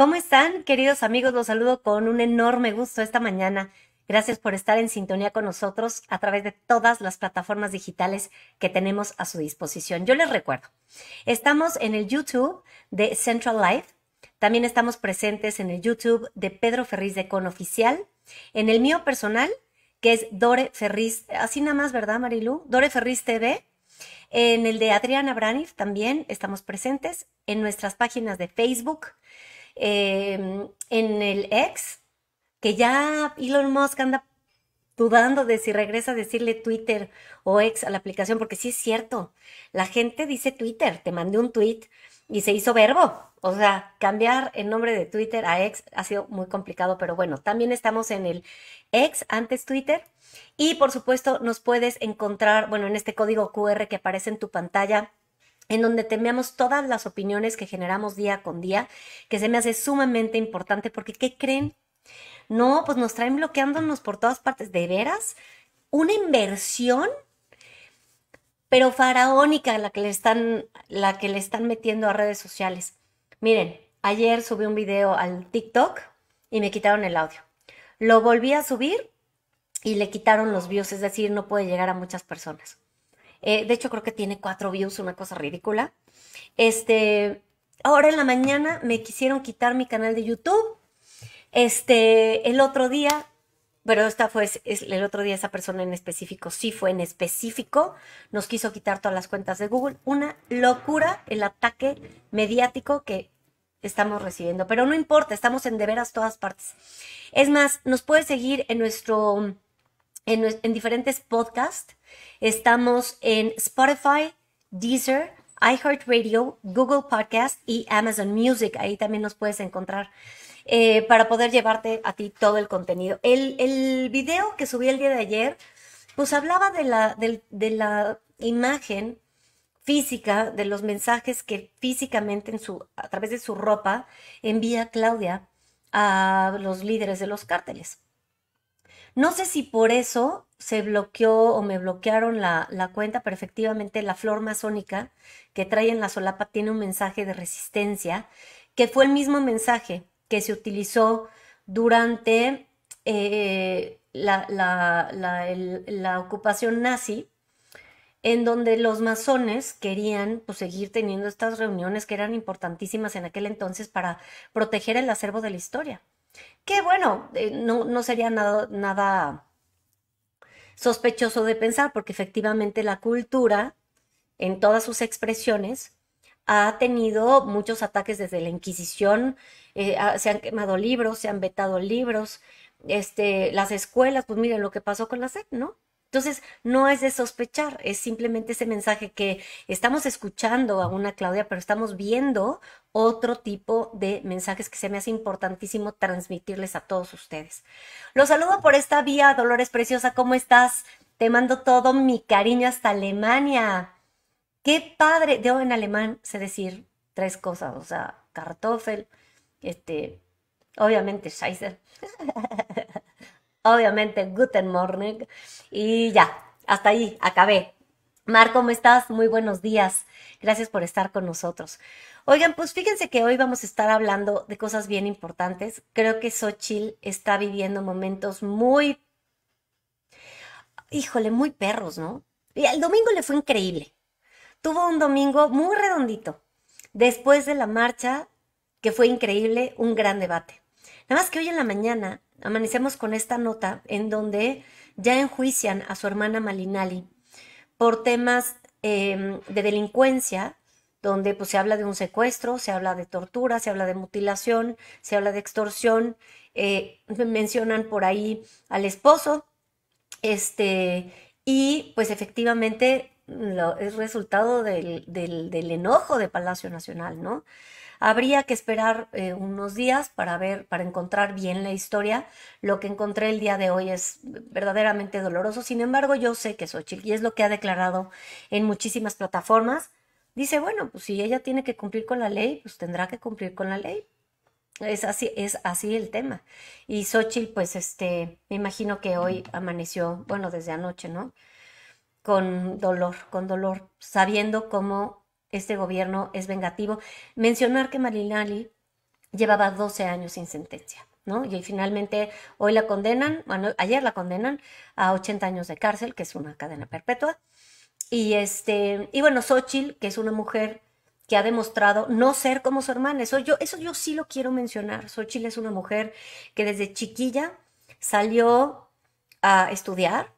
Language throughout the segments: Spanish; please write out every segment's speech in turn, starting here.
¿Cómo están, queridos amigos? Los saludo con un enorme gusto esta mañana. Gracias por estar en sintonía con nosotros a través de todas las plataformas digitales que tenemos a su disposición. Yo les recuerdo, estamos en el YouTube de Central Life, también estamos presentes en el YouTube de Pedro Ferriz de Con Oficial, en el mío personal, que es Dore Ferris así nada más, ¿verdad, Marilu? Dore Ferriz TV, en el de Adriana Braniff también estamos presentes, en nuestras páginas de Facebook, Em, en el ex, que ya Elon Musk anda dudando de si regresa a decirle Twitter o ex a la aplicación, porque sí es cierto, la gente dice Twitter, te mandé un tweet y se hizo verbo. O sea, cambiar el nombre de Twitter a ex ha sido muy complicado, pero bueno, también estamos en el ex antes Twitter. Y por supuesto, nos puedes encontrar, bueno, en este código QR que aparece en tu pantalla en donde tememos todas las opiniones que generamos día con día, que se me hace sumamente importante porque ¿qué creen? No, pues nos traen bloqueándonos por todas partes, de veras, una inversión, pero faraónica la que le están, la que le están metiendo a redes sociales. Miren, ayer subí un video al TikTok y me quitaron el audio. Lo volví a subir y le quitaron los views, es decir, no puede llegar a muchas personas. Eh, de hecho, creo que tiene cuatro views, una cosa ridícula. Este, ahora en la mañana me quisieron quitar mi canal de YouTube. Este, el otro día, pero esta fue, el otro día esa persona en específico, sí fue en específico, nos quiso quitar todas las cuentas de Google. Una locura el ataque mediático que estamos recibiendo, pero no importa, estamos en de veras todas partes. Es más, nos puede seguir en nuestro en, diferentes podcasts. Estamos en Spotify, Deezer, iHeartRadio, Google Podcast y Amazon Music. Ahí también nos puedes encontrar eh, para poder llevarte a ti todo el contenido. El, el, video que subí el día de ayer, pues hablaba de la, de, la imagen física, de los mensajes que físicamente en su, a través de su ropa envía Claudia a los líderes de los cárteles. No sé si por eso se bloqueó o me bloquearon la, cuenta, pero efectivamente la flor masónica que trae en la solapa tiene un mensaje de resistencia, que fue el mismo mensaje que se utilizó durante eh, la, ocupación nazi, en donde los masones querían pues, seguir teniendo estas reuniones que eran importantísimas en aquel entonces para proteger el acervo de la historia. Que bueno, eh, no, no, sería nada, nada sospechoso de pensar, porque efectivamente la cultura, en todas sus expresiones, ha tenido muchos ataques desde la Inquisición, eh, se han quemado libros, se han vetado libros, este, las escuelas, pues miren lo que pasó con la SEC, ¿no? Entonces, no es de sospechar, es simplemente ese mensaje que estamos escuchando a una Claudia, pero estamos viendo otro tipo de mensajes que se me hace importantísimo transmitirles a todos ustedes. Los saludo por esta vía, Dolores Preciosa, ¿cómo estás? Te mando todo mi cariño hasta Alemania. Qué padre, debo en alemán sé decir tres cosas, o sea, Kartoffel, este, obviamente Scheißer. obviamente Guten morning. Y ya, hasta ahí, acabé. Marco, ¿cómo estás? Muy buenos días. Gracias por estar con nosotros. Oigan, pues fíjense que hoy vamos a estar hablando de cosas bien importantes. Creo que Xochitl está viviendo momentos muy, híjole, muy perros, ¿no? Y el domingo le fue increíble. Tuvo un domingo muy redondito. Después de la marcha, que fue increíble, un gran debate. Nada más que hoy en la mañana amanecemos con esta nota en donde ya enjuician a su hermana Malinali por temas em, de delincuencia, donde pues, se habla de un secuestro, se habla de tortura, se habla de mutilación, se habla de extorsión, eh, mencionan por ahí al esposo, este, y pues efectivamente lo, es resultado del, del enojo de Palacio Nacional, ¿no? Habría que esperar eh, unos días para ver, para encontrar bien la historia. Lo que encontré el día de hoy es verdaderamente doloroso. Sin embargo, yo sé que Xochitl, y es lo que ha declarado en muchísimas plataformas, dice, bueno, pues si ella tiene que cumplir con la ley, pues tendrá que cumplir con la ley. Es así, es así el tema. Y Xochitl, pues, este, me imagino que hoy amaneció, bueno, desde anoche, ¿no? Con dolor, con dolor, sabiendo cómo este gobierno es vengativo. Mencionar que Marinali llevaba 12 años sin sentencia. ¿No? Y finalmente hoy la condenan, bueno, ayer la condenan a 80 años de cárcel, que es una cadena perpetua. Y este, y bueno, Xochitl, que es una mujer que ha demostrado no ser como su hermana, eso yo, eso yo sí lo quiero mencionar. Xochitl es una mujer que desde chiquilla salió a estudiar,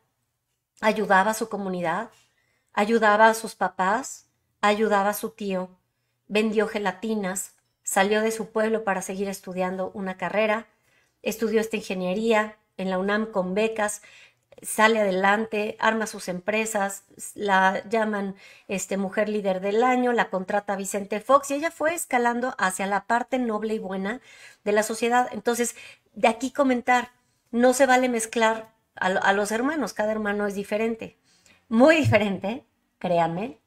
ayudaba a su comunidad, ayudaba a sus papás, ayudaba a su tío, vendió gelatinas, salió de su pueblo para seguir estudiando una carrera, estudió esta ingeniería en la UNAM con becas, sale adelante, arma sus empresas, la llaman este, mujer líder del año, la contrata Vicente Fox y ella fue escalando hacia la parte noble y buena de la sociedad. Entonces, de aquí comentar, no se vale mezclar a, a los hermanos, cada hermano es diferente, muy diferente, créanme,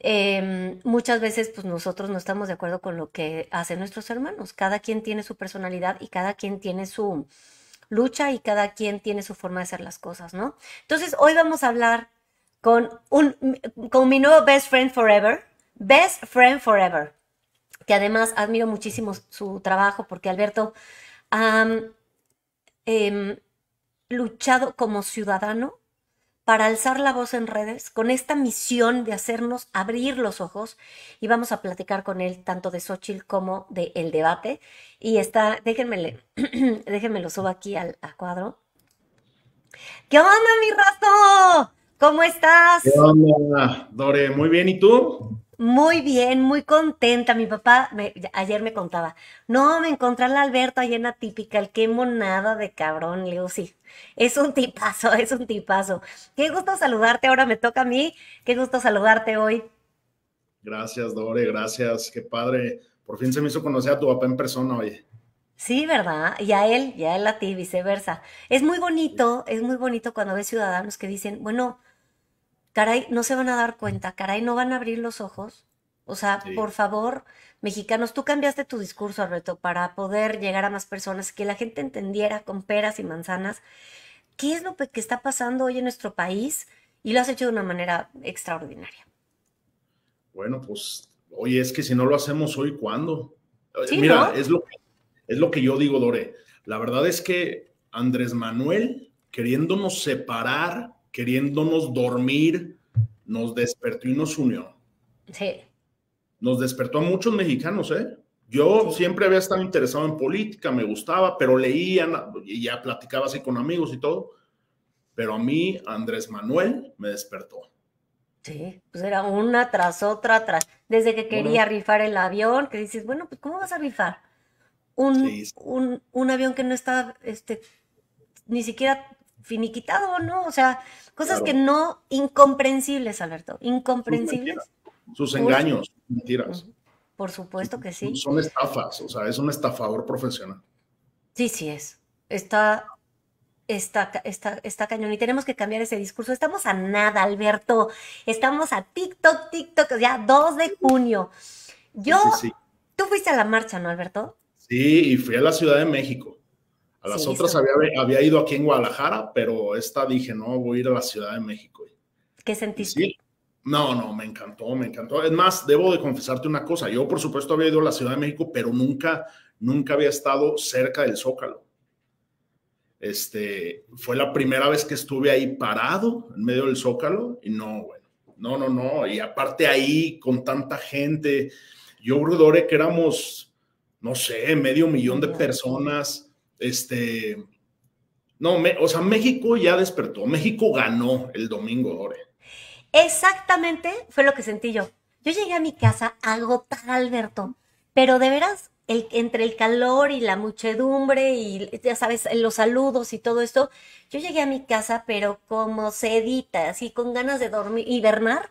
Em, muchas veces pues nosotros no estamos de acuerdo con lo que hacen nuestros hermanos. Cada quien tiene su personalidad y cada quien tiene su lucha y cada quien tiene su forma de hacer las cosas, ¿no? Entonces hoy vamos a hablar con, un, con mi nuevo best friend forever, best friend forever, que además admiro muchísimo su trabajo porque Alberto ha em, luchado como ciudadano para alzar la voz en redes con esta misión de hacernos abrir los ojos y vamos a platicar con él tanto de Xochitl como de El debate. Y está, déjenme, déjenme lo subo aquí al cuadro. ¿Qué onda, mi rato? ¿Cómo estás? ¿Qué onda, Dore? Muy bien, ¿y tú? Muy bien, muy contenta. Mi papá ayer me contaba, no, me encontré al Alberto allá en típica, el qué monada de cabrón. Le digo, sí, es un tipazo, es un tipazo. Qué gusto saludarte, ahora me toca a mí. Qué gusto saludarte hoy. Gracias, Dore, gracias. Qué padre. Por fin se me hizo conocer a tu papá en persona, oye. Sí, ¿verdad? Y a él, y a él a ti, viceversa. Es muy bonito, es muy bonito cuando ves ciudadanos que dicen, bueno, caray, no se van a dar cuenta, caray, no van a abrir los ojos. O sea, por favor, mexicanos. Tú cambiaste tu discurso, Reto, para poder llegar a más personas, que la gente entendiera con peras y manzanas qué es lo que está pasando hoy en nuestro país y lo has hecho de una manera extraordinaria. Bueno, pues, hoy es que si no lo hacemos hoy, ¿cuándo? Eh, mira, es, lo, es lo que yo digo, Dore. La verdad es que Andrés Manuel, queriéndonos separar, queriéndonos dormir, nos despertó y nos unió. Sí nos despertó a muchos mexicanos, ¿eh? Yo siempre había estado interesado en política, me gustaba, pero leía y ya platicaba así con amigos y todo. Pero a mí Andrés Manuel me despertó. Sí, pues era una tras otra, tras. Desde que quería rifar el avión, que dices, bueno, pues ¿cómo vas a rifar? Un, un, avión que no está este, ni siquiera finiquitado, ¿no? O sea, cosas que no, incomprensibles, Alberto, incomprensibles. sus engaños mentiras. Por supuesto que sí. Son estafas, o sea, es un estafador profesional. Sí, sí es. Está, está, está, está cañón y tenemos que cambiar ese discurso. Estamos a nada, Alberto. Estamos a TikTok, TikTok, ya 2 de junio. Yo, sí, tú fuiste a la marcha, ¿no, Alberto? Sí, y fui a la Ciudad de México. A las otras había, había, ido aquí en Guadalajara, pero esta dije, no, voy a ir a la Ciudad de México. ¿Qué sentiste? Sí, no, no, me encantó, me encantó. Es más, debo de confesarte una cosa. Yo, por supuesto, había ido a la Ciudad de México, pero nunca, nunca había estado cerca del Zócalo. Este, fue la primera vez que estuve ahí parado en medio del Zócalo y no, bueno, no, no, no. Y aparte ahí con tanta gente, yo creo que éramos, no sé, medio millón de personas. Este, no, o sea, México ya despertó, México ganó el domingo, Dore. Exactamente fue lo que sentí yo. Yo llegué a mi casa agotada, Alberto, pero de veras, entre el calor y la muchedumbre y, ya sabes, los saludos y todo esto, yo llegué a mi casa, pero como sedita, así con ganas de dormir, hibernar.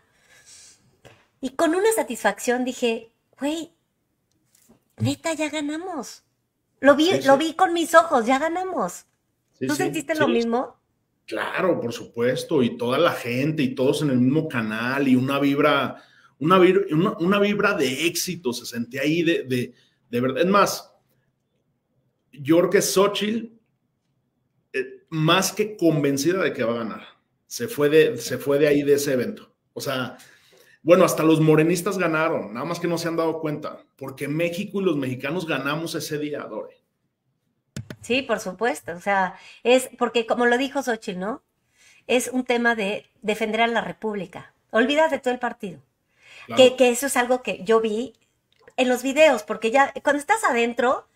Y con una satisfacción dije, güey, neta, ya ganamos. Lo vi, lo vi con mis ojos, ya ganamos. ¿Tú sentiste lo mismo? Claro, por supuesto, y toda la gente y todos en el mismo canal y una vibra, una vibra, una, vibra de éxito, se sentía ahí de, de, de, verdad. Es más, yo creo que Xochitl, eh, más que convencida de que va a ganar, se fue, de, se fue de ahí de ese evento. O sea, bueno, hasta los morenistas ganaron, nada más que no se han dado cuenta, porque México y los mexicanos ganamos ese día, Dore. Sí, por supuesto. O sea, es porque, como lo dijo Xochitl, ¿no? Es un tema de defender a la República. Olvídate todo el partido. Que, eso es algo que yo vi en los videos, porque ya cuando estás adentro,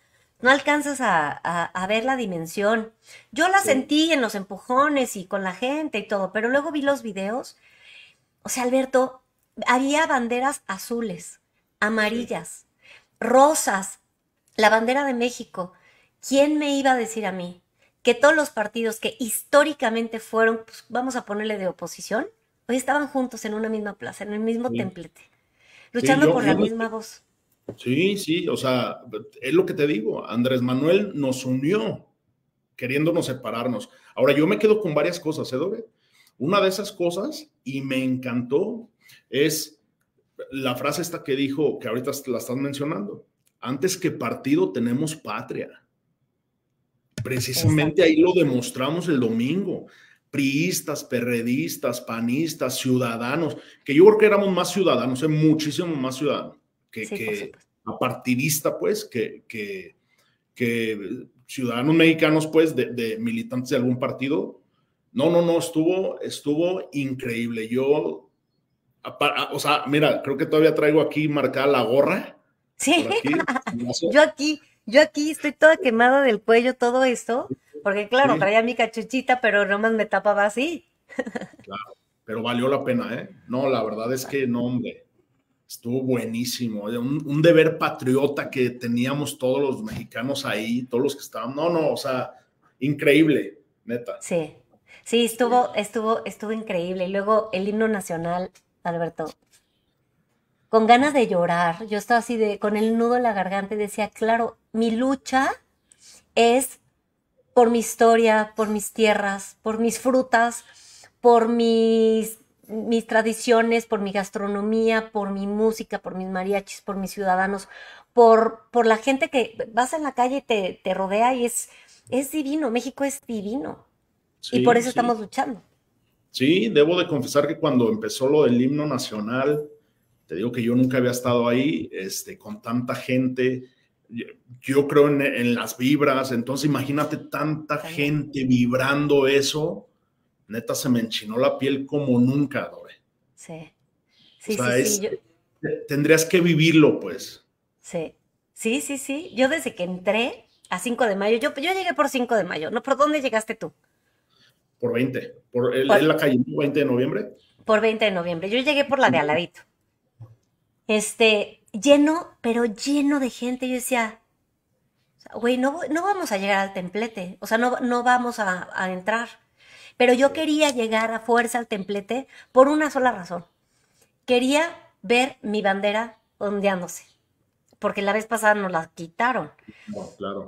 no alcanzas a, ver la dimensión. Yo la sentí en los empujones y con la gente y todo, pero luego vi los videos. O sea, Alberto, había banderas azules, amarillas, rosas, la bandera de México. ¿quién me iba a decir a mí que todos los partidos que históricamente fueron, pues, vamos a ponerle de oposición, hoy estaban juntos en una misma plaza, en el mismo templete, luchando por la misma voz? Sí, sí, o sea, es lo que te digo, Andrés Manuel nos unió queriéndonos separarnos. Ahora, yo me quedo con varias cosas, Edore. ¿eh, una de esas cosas, y me encantó, es la frase esta que dijo, que ahorita la estás mencionando. Antes que partido tenemos patria. Precisamente ahí lo demostramos el domingo. Priistas, perredistas, panistas, ciudadanos, que yo creo que éramos más ciudadanos, eh, muchísimo más ciudadanos, que, partidistas pues, que, ciudadanos mexicanos, pues, de, militantes de algún partido. No, no, no, estuvo, estuvo increíble. Yo, ah, o sea, mira, creo que todavía traigo aquí marcada la gorra. Sí, yo aquí yo aquí estoy toda quemada del cuello, todo esto, porque claro, traía mi cachuchita, pero nomás me tapaba así. Claro, pero valió la pena, ¿eh? No, la verdad es que no, hombre, estuvo buenísimo. Un, un deber patriota que teníamos todos los mexicanos ahí, todos los que estaban. No, no, o sea, increíble, neta. Sí, sí, estuvo, estuvo, estuvo increíble. Y luego el himno nacional, Alberto, con ganas de llorar. Yo estaba así de, con el nudo en la garganta y decía, claro, mi lucha es por mi historia, por mis tierras, por mis frutas, por mis, mis tradiciones, por mi gastronomía, por mi música, por mis mariachis, por mis ciudadanos, por, por la gente que vas en la calle y te, rodea y es, es divino, México es divino. y por eso estamos luchando. Sí, debo de confesar que cuando empezó lo del himno nacional, te digo que yo nunca había estado ahí, este, con tanta gente, yo creo en, las vibras, entonces imagínate tanta gente vibrando eso, neta se me enchinó la piel como nunca, Dore. Sí, sí, sí, sí Tendrías que vivirlo, pues. Sí, sí, sí, sí. Yo desde que entré a 5 de mayo, yo, yo llegué por 5 de mayo, ¿no? ¿Por dónde llegaste tú? Por 20, por, la calle, 20 de noviembre. Por 20 de noviembre, yo llegué por la de Aladito. Este, lleno, pero lleno de gente. Yo decía, güey, no, vamos a llegar al templete, o sea, no, no vamos a, entrar. Pero yo quería llegar a fuerza al templete por una sola razón. Quería ver mi bandera ondeándose, porque la vez pasada nos la quitaron.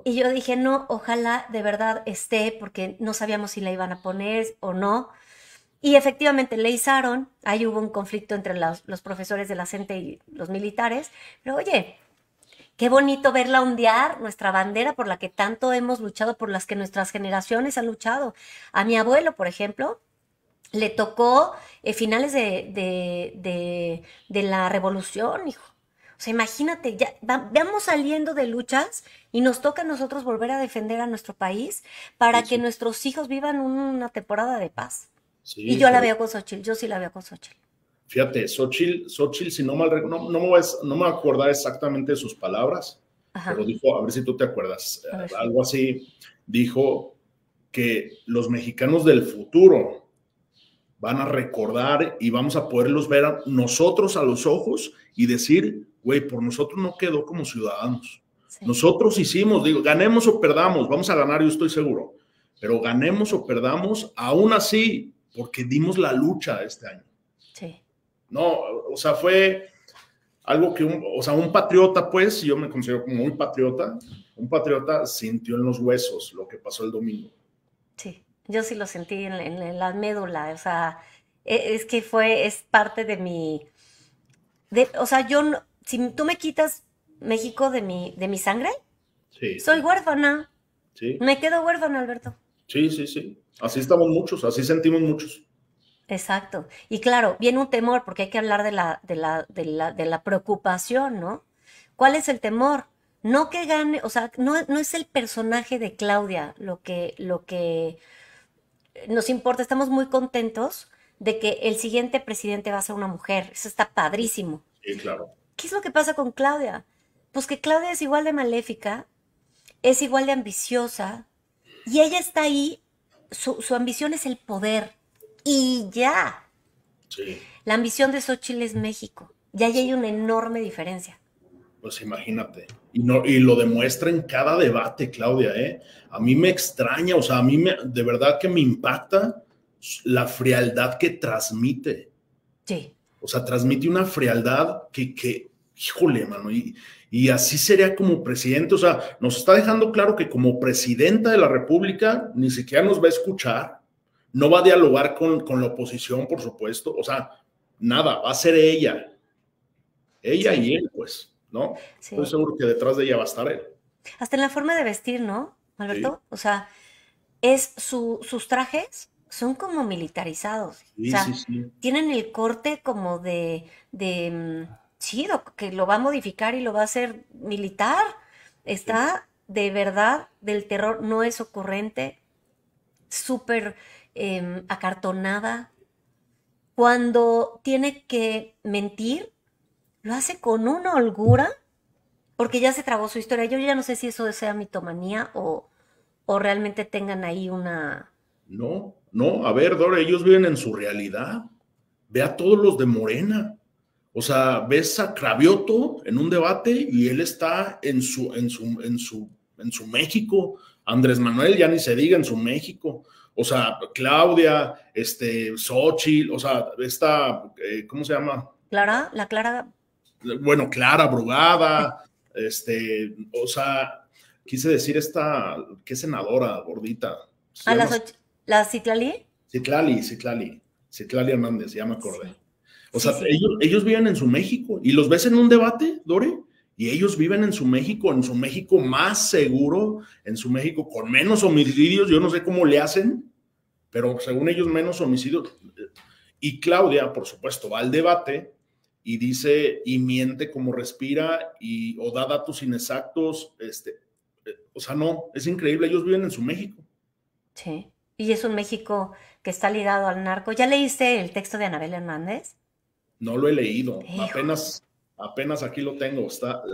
Y yo dije, no, ojalá de verdad esté, porque no sabíamos si la iban a poner o no. Y efectivamente le izaron, ahí hubo un conflicto entre los, profesores de la gente y los militares, pero oye, qué bonito verla ondear nuestra bandera por la que tanto hemos luchado, por las que nuestras generaciones han luchado. A mi abuelo, por ejemplo, le tocó eh, finales de, la revolución, hijo. O sea, imagínate, ya vamos saliendo de luchas y nos toca a nosotros volver a defender a nuestro país para que nuestros hijos vivan una temporada de paz y yo la veo con Xochitl, yo sí la veo con Xochitl. Fíjate, Xochitl, Xochitl si no mal no, no, me voy no me acordar exactamente de sus palabras, pero dijo, a ver si tú te acuerdas, algo así, dijo que los mexicanos del futuro van a recordar y vamos a poderlos ver a nosotros a los ojos y decir, güey, por nosotros no quedó como ciudadanos. Nosotros hicimos, digo, ganemos o perdamos, vamos a ganar, yo estoy seguro, pero ganemos o perdamos, aún así porque dimos la lucha este año. Sí. No, o sea, fue algo que, un, o sea, un patriota, pues, yo me considero como muy patriota, un patriota sintió en los huesos lo que pasó el domingo. Sí, yo sí lo sentí en, la médula, o sea, e, es que fue, es parte de mi, de, o sea, yo, si tú me quitas México de mi, de mi sangre, soy huérfana. Sí. Me quedo huérfana, Alberto. Sí, sí, sí. Así estamos muchos, así sentimos muchos. Exacto. Y claro, viene un temor, porque hay que hablar de la, de la, de la, preocupación, ¿no? ¿Cuál es el temor? No que gane, o sea, no, no es el personaje de Claudia lo que, lo que nos importa. Estamos muy contentos de que el siguiente presidente va a ser una mujer. Eso está padrísimo. Sí, claro. ¿Qué es lo que pasa con Claudia? Pues que Claudia es igual de maléfica, es igual de ambiciosa, y ella está ahí su, ambición es el poder y ya. Sí. La ambición de Xochitl es México. Ya ahí hay una enorme diferencia. Pues imagínate. Y, no, y lo demuestra en cada debate, Claudia. ¿eh? A mí me extraña, o sea, a mí me, de verdad que me impacta la frialdad que transmite. Sí. O sea, transmite una frialdad que, que híjole, mano, y, así sería como presidente, o sea, nos está dejando claro que como presidenta de la República ni siquiera nos va a escuchar, no va a dialogar con, la oposición, por supuesto, o sea, nada, va a ser ella, ella y él, pues, ¿no? Estoy seguro que detrás de ella va a estar él. Hasta en la forma de vestir, ¿no, Alberto? O sea, es sus trajes son como militarizados. o sea, tienen el corte como de, de mm, chido, que lo va a modificar y lo va a hacer militar. Está de verdad del terror, no es ocurrente, súper em, acartonada. Cuando tiene que mentir, lo hace con una holgura, porque ya se trabó su historia. Yo ya no sé si eso sea mitomanía o, o realmente tengan ahí una... No, no, a ver, Dora, ellos viven en su realidad. Ve a todos los de Morena. O sea, ves a Cravioto en un debate y él está en su, en su, en su, en su México. Andrés Manuel, ya ni se diga, en su México. O sea, Claudia, este, Xochitl, o sea, esta, eh, ¿cómo se llama? Clara, la Clara. Bueno, Clara Brugada, este, o sea, quise decir esta, ¿qué senadora gordita? ¿A ah, la, la Citlali? Citlali, Citlali, Citlali Hernández, ya me acordé. O sea, Ellos, ellos, viven en su México y los ves en un debate, Dore, y ellos viven en su México, en su México más seguro, en su México con menos homicidios, yo no sé cómo le hacen, pero según ellos menos homicidios. Y Claudia, por supuesto, va al debate y dice y miente como respira y o da datos inexactos, este, eh, o sea, no, es increíble, ellos viven en su México. Sí, y es un México que está ligado al narco. ¿Ya leíste el texto de Anabel Hernández? No lo he leído. Apenas, apenas aquí lo tengo.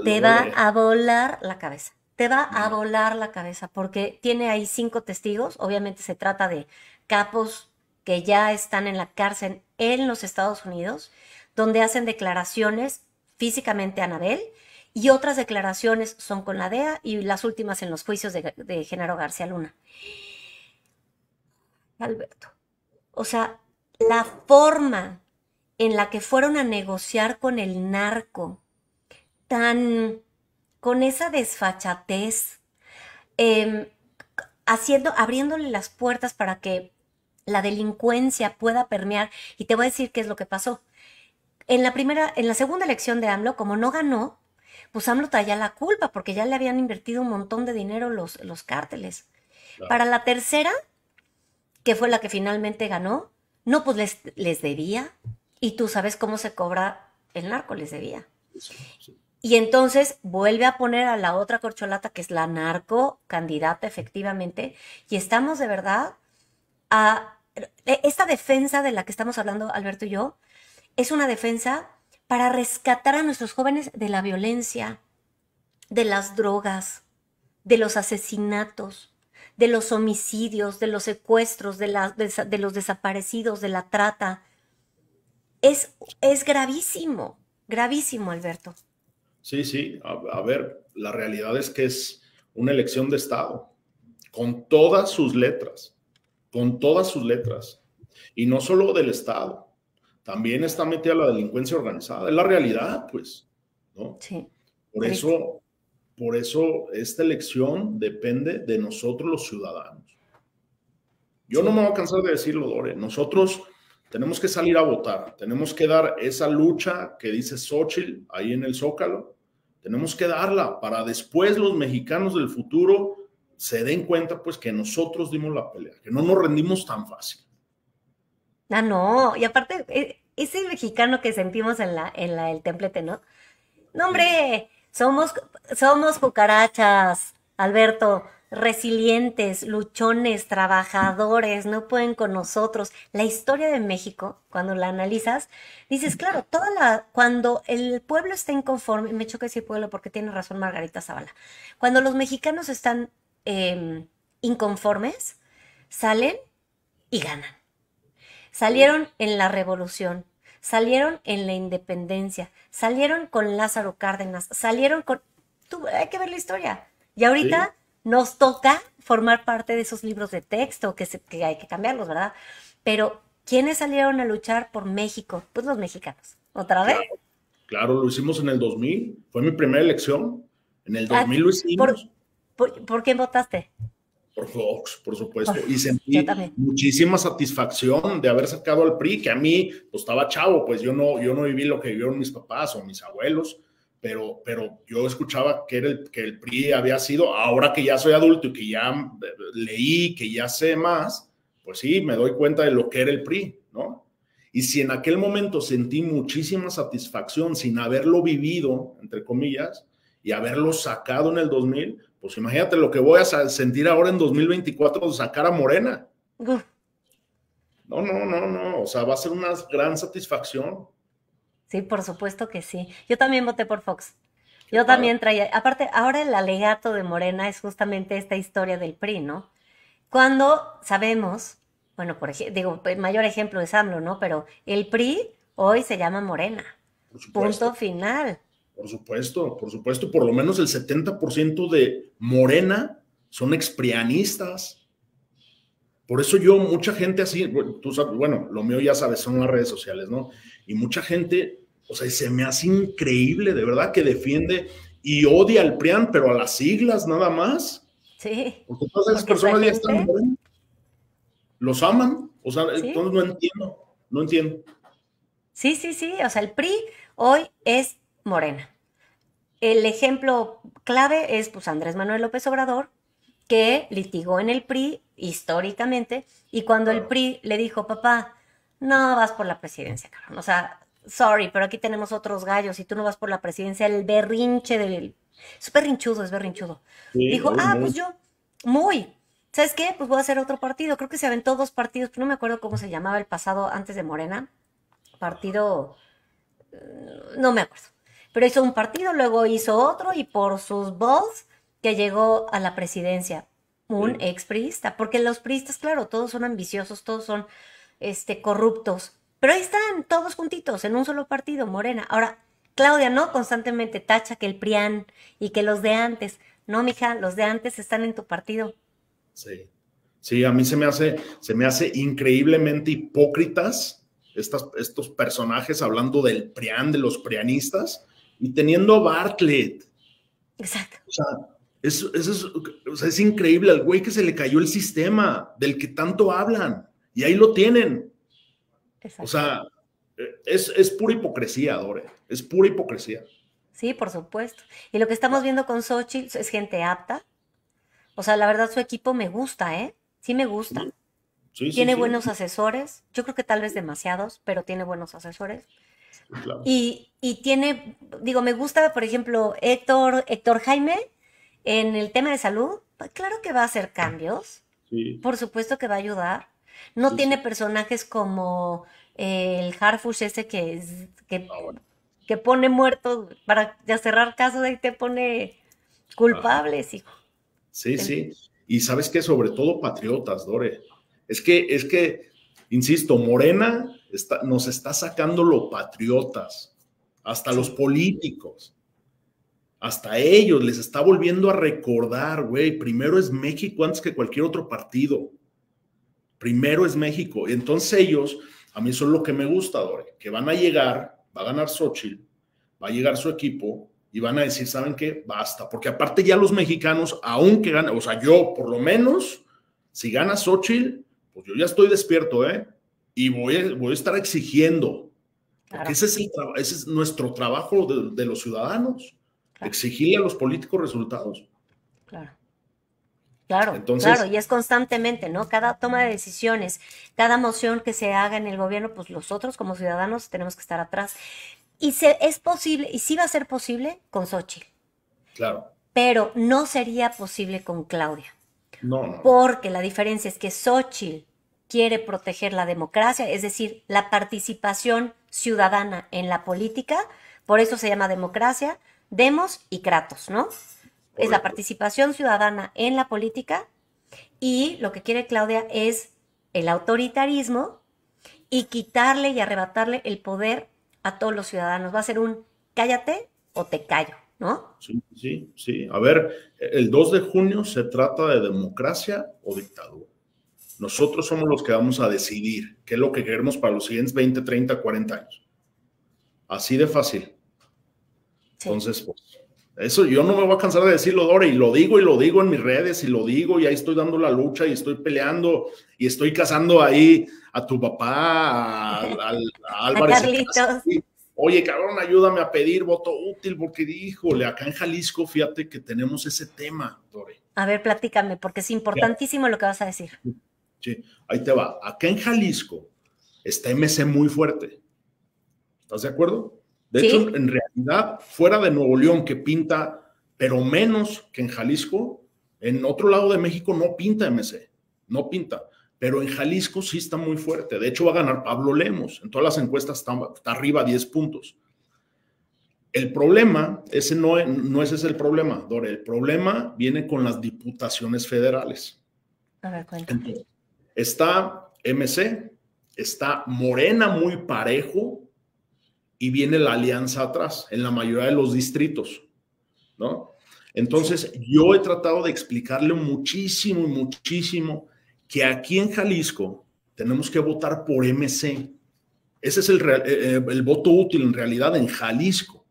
te va a, volar la cabeza. Te va a volar la cabeza porque tiene ahí cinco testigos. Obviamente se trata de capos que ya están en la cárcel en los Estados Unidos, donde hacen declaraciones físicamente a Anabel y otras declaraciones son con la DEA y las últimas en los juicios de, de García Luna. Alberto, o sea, la forma en la que fueron a negociar con el narco, tan con esa desfachatez, em, haciendo, abriéndole las puertas para que la delincuencia pueda permear. Y te voy a decir qué es lo que pasó. En la primera, en la segunda elección de AMLO, como no ganó, pues AMLO traía la culpa porque ya le habían invertido un montón de dinero los, los cárteles. Para la tercera, que fue la que finalmente ganó, no, pues les, les debía, y tú sabes cómo se cobra el narco, les debía. Y entonces vuelve a poner a la otra corcholata, que es la narco candidata efectivamente, y estamos de verdad a... E, esta defensa de la que estamos hablando Alberto y yo es una defensa para rescatar a nuestros jóvenes de la violencia, de las drogas, de los asesinatos, de los homicidios, de los secuestros, de, de los desaparecidos, de la trata, es, gravísimo, gravísimo, Alberto. Sí, sí, a, ver, la realidad es que es una elección de Estado, con todas sus letras, con todas sus letras, y no solo del Estado, también está metida la delincuencia organizada, es la realidad, pues, ¿no? Por eso, por eso esta elección depende de nosotros los ciudadanos. Yo no me voy a cansar de decirlo, Dore, nosotros tenemos que salir a votar, tenemos que dar esa lucha que dice Xochitl ahí en el Zócalo, tenemos que darla para después los mexicanos del futuro se den cuenta pues que nosotros dimos la pelea, que no nos rendimos tan fácil. Ah, no, y aparte, e, ese mexicano que sentimos en la, en la, el templete, ¿no? No, hombre, somos, somos cucarachas, Alberto, resilientes, luchones, trabajadores, no pueden con nosotros. La historia de México, cuando la analizas, dices, claro, toda la, cuando el pueblo está inconforme, me choca ese pueblo porque tiene razón Margarita Zavala, cuando los mexicanos están em, inconformes, salen y ganan. Salieron en la revolución, salieron en la independencia, salieron con Lázaro Cárdenas, salieron con... Tú, hay que ver la historia. Y ahorita nos toca formar parte de esos libros de texto que, hay que cambiarlos, ¿verdad? Pero, ¿quiénes salieron a luchar por México? Pues los mexicanos. ¿Otra vez? Claro, lo hicimos en el 2000. Fue mi primera elección. En el 2000 ah, lo hicimos. ¿Por, qué votaste? Por Fox, por supuesto. y sentí muchísima satisfacción de haber sacado al PRI, que a mí pues, estaba chavo, pues yo no, yo no viví lo que vivieron mis papás o mis abuelos pero, yo escuchaba que, era el, que el PRI había sido, ahora que ya soy adulto y que ya eh, leí, que ya sé más, pues sí, me doy cuenta de lo que era el PRI, ¿no? Y si en aquel momento sentí muchísima satisfacción sin haberlo vivido, entre comillas, y haberlo sacado en el 2000, pues imagínate lo que voy a sentir ahora en 2024 sacar a Morena. No, no, no, no, o sea, va a ser una gran satisfacción. Sí, por supuesto que sí. Yo también voté por Fox. Yo también traía, aparte, ahora el alegato de Morena es justamente esta historia del PRI, ¿no? Cuando sabemos, bueno, por ejemplo, digo, el mayor ejemplo es AMLO, ¿no? Pero el PRI hoy se llama Morena. Punto final. Por supuesto, por supuesto, por lo menos el 70% de Morena son exprianistas. Por eso yo, mucha gente así, tú sabes, bueno, lo mío ya sabes, son las redes sociales, ¿no? Y mucha gente o sea, se me hace increíble, de verdad, que defiende y odia al PRIAN, pero a las siglas nada más. Sí. Porque todas esas personas ya están. Los aman. O sea, entonces no entiendo. No entiendo. Sí, sí, sí. O sea, el PRI hoy es morena. El ejemplo clave es pues Andrés Manuel López Obrador, que litigó en el PRI históricamente, y cuando el PRI le dijo, papá, no vas por la presidencia, cabrón. O sea, sorry, pero aquí tenemos otros gallos y tú no vas por la presidencia, el berrinche del... Es berrinchudo, es berrinchudo. Dijo, ah, pues yo, muy. ¿Sabes qué? Pues voy a hacer otro partido. Creo que se aventó dos partidos, pero no me acuerdo cómo se llamaba el pasado antes de Morena. Partido... Eh, no me acuerdo. Pero hizo un partido, luego hizo otro y por sus balls que llegó a la presidencia. Un ex priista, porque los priistas, claro, todos son ambiciosos, todos son este, corruptos, pero ahí están, todos juntitos, en un solo partido, Morena. Ahora, Claudia, ¿no? Constantemente tacha que el PRIAN y que los de antes. No, mija, los de antes están en tu partido. Sí. Sí, a mí se me hace, se me hace increíblemente hipócritas estas, estos personajes hablando del PRIAN, de los PRIANistas, y teniendo a Bartlett. Exacto. O sea, es, o sea, es increíble al güey que se le cayó el sistema del que tanto hablan. Y ahí lo tienen, o sea, eh, es, pura hipocresía, Dore, es pura hipocresía. Sí, por supuesto. Y lo que estamos viendo con Sochi es gente apta. O sea, la verdad su equipo me gusta, ¿eh? Sí me gusta. tiene buenos asesores, yo creo que tal vez demasiados, pero tiene buenos asesores. Y, y, tiene, digo, me gusta, por ejemplo, Héctor, Héctor Jaime en el tema de salud. Claro que va a hacer cambios. Por supuesto que va a ayudar. No tiene personajes como eh, el Harfush ese que, que, ah, que, pone muerto para cerrar casos y te pone culpables. hijo. Sí, sí. Y sabes que sobre todo patriotas, Dore. Es que, es que, insisto, Morena nos está sacando los patriotas, hasta los políticos. Hasta ellos les está volviendo a recordar, güey, primero es México antes que cualquier otro partido. Primero es México. y Entonces ellos, a mí son lo que me gusta, Dore, que van a llegar, va a ganar Xochitl, va a llegar su equipo y van a decir, ¿saben qué? Basta. Porque aparte ya los mexicanos, aunque ganen, o sea, yo por lo menos, si gana Xochitl, pues yo ya estoy despierto, ¿eh? Y voy a, voy a estar exigiendo. Porque ese, es nuestro trabajo de, los ciudadanos, exigirle a los políticos resultados. Claro. Claro, claro, y es constantemente, ¿no? Cada toma de decisiones, cada moción que se haga en el gobierno, pues nosotros como ciudadanos tenemos que estar atrás. Y se, es posible, y sí va a ser posible con Xochitl. Claro. Pero no sería posible con Claudia. No, no. Porque la diferencia es que Xochitl quiere proteger la democracia, es decir, la participación ciudadana en la política, por eso se llama democracia, demos y kratos, ¿no? es la participación ciudadana en la política y lo que quiere Claudia es el autoritarismo y quitarle y arrebatarle el poder a todos los ciudadanos. Va a ser un cállate o te callo, ¿no? Sí, sí, sí. A ver, el 2 de junio se trata de democracia o dictadura. Nosotros somos los que vamos a decidir qué es lo que queremos para los siguientes 20, 30, 40 años. Así de fácil. Entonces, pues, eso yo no me voy a cansar de decirlo, Dore y lo digo y lo digo en mis redes y lo digo y ahí estoy dando la lucha y estoy peleando y estoy casando ahí a tu papá, a, Oye, cabrón, ayúdame a pedir voto útil porque, híjole, acá en Jalisco, fíjate que tenemos ese tema, Dore. A ver, platícame, porque es importantísimo lo que vas a decir. Sí, ahí te va. Acá en Jalisco está MC muy fuerte. ¿Estás de acuerdo? De hecho, en realidad, fuera de Nuevo León, que pinta, pero menos que en Jalisco, en otro lado de México no pinta MC, no pinta. Pero en Jalisco sí está muy fuerte. De hecho, va a ganar Pablo Lemos. En todas las encuestas está, arriba 10 puntos. El problema, ese no, no ese es el problema, Dore. El problema viene con las diputaciones federales. está MC, está Morena muy parejo, y viene la alianza atrás, en la mayoría de los distritos, ¿no? Entonces, yo he tratado de explicarle muchísimo y muchísimo que aquí en Jalisco tenemos que votar por MC. Ese es eh, eh, el, voto útil en realidad en Jalisco,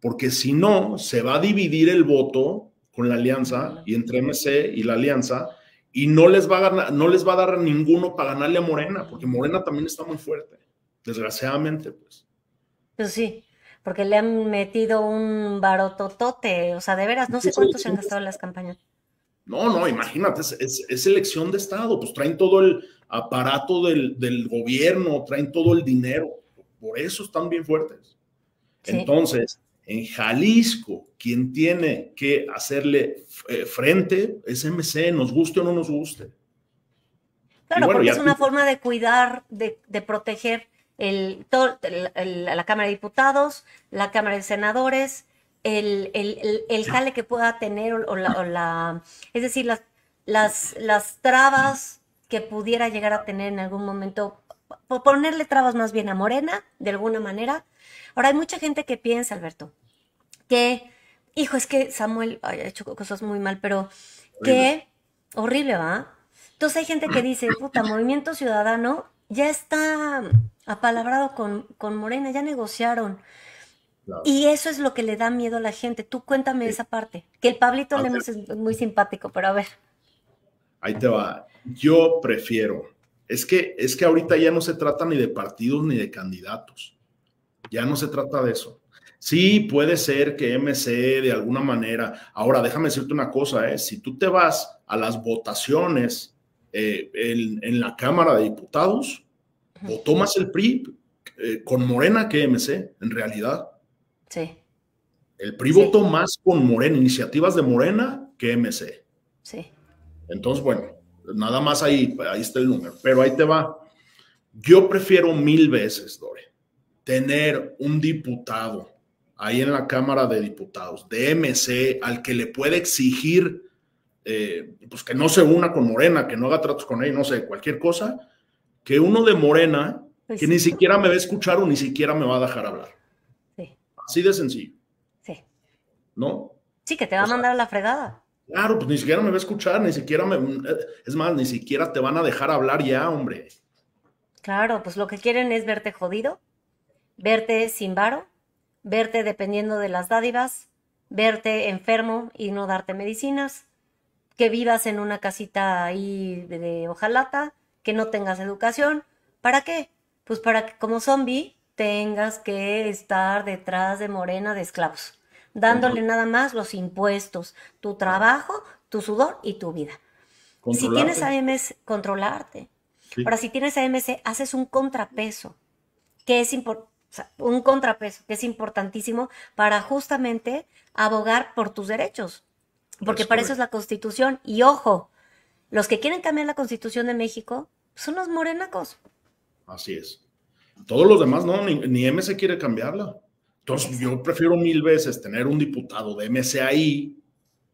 porque si no, se va a dividir el voto con la alianza y entre MC y la alianza, y no les va a, no les va a dar ninguno para ganarle a Morena, porque Morena también está muy fuerte, desgraciadamente, pues. Pues sí, porque le han metido un barototote, o sea, de veras, no sé cuánto se han gastado las campañas. No, no, imagínate, es, elección de Estado, pues traen todo el aparato del, gobierno, traen todo el dinero, por eso están bien fuertes. Entonces, en Jalisco, quien tiene que hacerle eh, frente es MC, nos guste o no nos guste. Claro, porque es una forma de cuidar, de, de proteger todo, la Cámara de Diputados, la Cámara de Senadores, el, jale que pueda tener o, la, es decir, las, las, las trabas que pudiera llegar a tener en algún momento, ponerle trabas más bien a Morena, de alguna manera. Ahora, hay mucha gente que piensa, Alberto, que, hijo, es que Samuel ha hecho cosas muy mal, pero que, horrible, ¿va? Entonces hay gente que dice, puta, Movimiento Ciudadano ya está apalabrado con, con Morena, ya negociaron. Y eso es lo que le da miedo a la gente. Tú cuéntame esa parte, que el Pablito Lemos es muy simpático, pero a ver. Ahí te va. Yo prefiero. Es que, es que ahorita ya no se trata ni de partidos ni de candidatos. Ya no se trata de eso. Sí, puede ser que MC de alguna manera. Ahora, déjame decirte una cosa, ¿eh? si tú te vas a las votaciones eh, en, en la Cámara de Diputados, Votó más el PRI eh, con Morena que MC, en realidad. Sí. El PRI votó más con Morena, iniciativas de Morena que MC. Sí. Entonces, bueno, nada más ahí, ahí está el número. Pero ahí te va. Yo prefiero mil veces, Dore, tener un diputado ahí en la Cámara de Diputados de MC al que le puede exigir eh, pues que no se una con Morena, que no haga tratos con él, no sé, cualquier cosa, que uno de Morena, pues que ni siquiera me va a escuchar o ni siquiera me va a dejar hablar. Sí. Así de sencillo. Sí. ¿No? Sí, que te va a mandar a la fregada. Claro, pues ni siquiera me va a escuchar, ni siquiera me... Es más, ni siquiera te van a dejar hablar ya, hombre. Claro, pues lo que quieren es verte jodido, verte sin varo, verte dependiendo de las dádivas, verte enfermo y no darte medicinas, que vivas en una casita ahí de, de hojalata, que no tengas educación. ¿Para qué? Pues para que como zombie tengas que estar detrás de Morena de esclavos, dándole nada más los impuestos, tu trabajo, tu sudor y tu vida. Si tienes AMS, controlarte. Ahora, si tienes AMC, haces un contrapeso, que es un contrapeso que es importantísimo para justamente abogar por tus derechos, porque para eso es la Constitución. Y ojo, los que quieren cambiar la Constitución de México son los morenacos. Así es. Todos los demás no, ni, MC quiere cambiarla. Entonces yo prefiero mil veces tener un diputado de MC ahí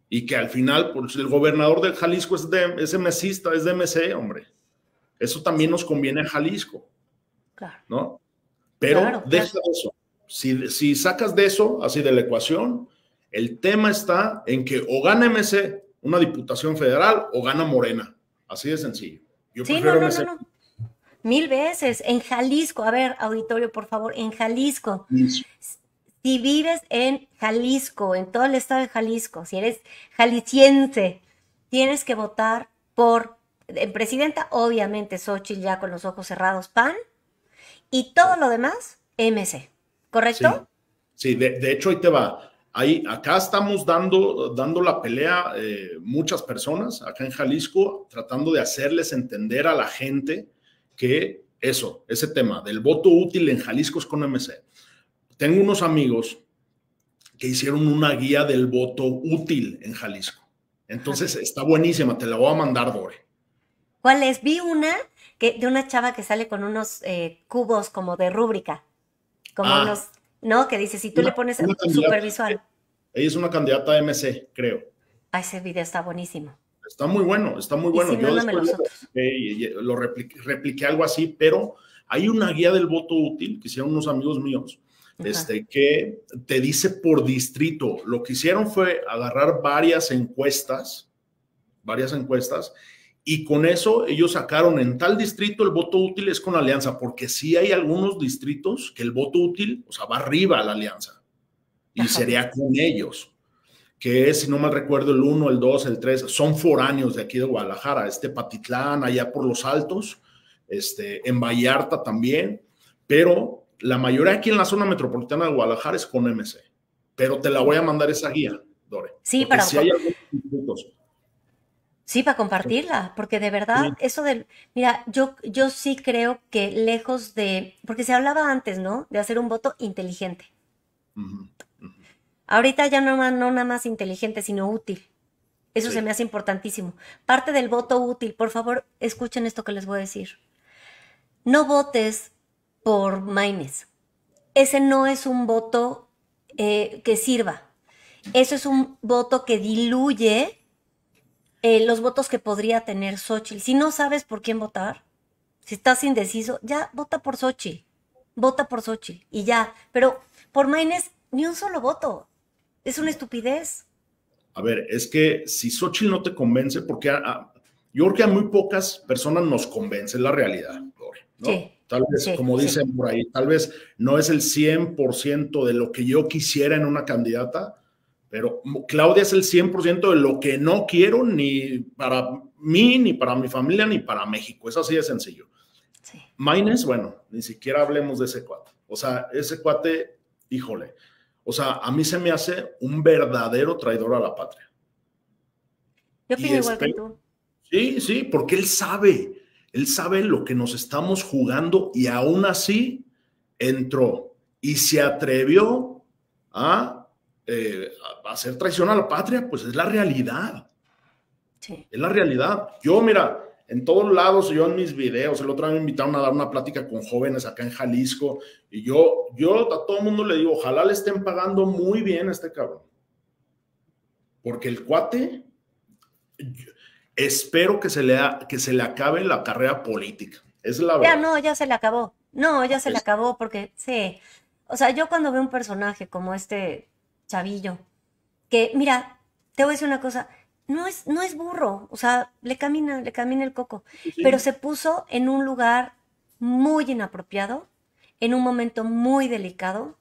y que al final pues, el gobernador del Jalisco es, de, es MCista, es de MC, hombre. Eso también nos conviene a Jalisco. Claro. ¿No? Pero deja eso. Si, si sacas de eso, así de la ecuación, el tema está en que o gana MC una diputación federal o gana Morena. Así de sencillo sí, no, no, no, no, Mil veces. En Jalisco, a ver, auditorio, por favor, en Jalisco. Si vives en Jalisco, en todo el estado de Jalisco, si eres jalisciense, tienes que votar por eh, presidenta, obviamente Xochitl ya con los ojos cerrados, PAN, y todo lo demás, MC. ¿Correcto? Sí, de, de hecho, ahí te va. Ahí, acá estamos dando, dando la pelea eh, muchas personas, acá en Jalisco, tratando de hacerles entender a la gente que eso, ese tema del voto útil en Jalisco es con MC. Tengo unos amigos que hicieron una guía del voto útil en Jalisco. Entonces, está buenísima, te la voy a mandar, Dore. ¿Cuál es? Vi una que, de una chava que sale con unos eh, cubos como de rúbrica, como ah. unos ¿no? Que dice, si tú le pones supervisual. Ella es una candidata a MC, creo. a ah, ese video está buenísimo. Está muy bueno, está muy bueno. Yo eh, lo, repliqué, algo así, pero hay una guía del voto útil que hicieron unos amigos míos, este, que te dice por distrito. Lo que hicieron fue agarrar varias encuestas, varias encuestas, y con eso ellos sacaron en tal distrito el voto útil es con alianza, porque sí hay algunos distritos que el voto útil, o sea, va arriba a la alianza y sería con ellos, que es, si no mal recuerdo, el 1, el 2, el 3, son foráneos de aquí de Guadalajara, este Patitlán, allá por los altos, este, en Vallarta también, pero la mayoría aquí en la zona metropolitana de Guadalajara es con MC, pero te la voy a mandar esa guía, Dore. Sí, pero... Si hay algunos distritos Sí, para compartirla, porque de verdad, eso del, mira, yo, yo sí creo que lejos de, porque se hablaba antes, ¿no? De hacer un voto inteligente. Ahorita ya no, no nada más inteligente, sino útil. Eso se me hace importantísimo. Parte del voto útil, por favor, escuchen esto que les voy a decir. No votes por Maines. Ese no es un voto eh, que sirva. Eso es un voto que diluye eh, los votos que podría tener Sochi. Si no sabes por quién votar, si estás indeciso, ya vota por Xochitl. Vota por Sochi y ya. Pero por Maynes, ni un solo voto. Es una estupidez. A ver, es que si Xochitl no te convence, porque a, yo creo que a muy pocas personas nos convence la realidad. ¿no? Tal vez, como dicen por ahí, tal vez no es el 100% de lo que yo quisiera en una candidata, pero Claudia es el 100% de lo que no quiero ni para mí, ni para mi familia, ni para México. Es así es sencillo. Sí. bueno, ni siquiera hablemos de ese cuate. O sea, ese cuate, híjole. O sea, a mí se me hace un verdadero traidor a la patria. Yo igual que tú. Sí, sí, porque él sabe, él sabe lo que nos estamos jugando y aún así entró y se atrevió a hacer eh, traición a la patria, pues es la realidad. Es la realidad. Yo, mira, en todos lados, yo en mis videos, el otro día me invitaron a dar una plática con jóvenes acá en Jalisco, y yo, yo a todo el mundo le digo, ojalá le estén pagando muy bien a este cabrón. Porque el cuate, espero que se le, que se le acabe la carrera política. Es la verdad. Ya no, ya se le acabó. No, ya se le acabó porque, sí. O sea, yo cuando veo un personaje como este chavillo, que mira, te voy a decir una cosa, no es, no es burro, o sea, le camina, le camina el coco, pero se puso en un lugar muy inapropiado, en un momento muy delicado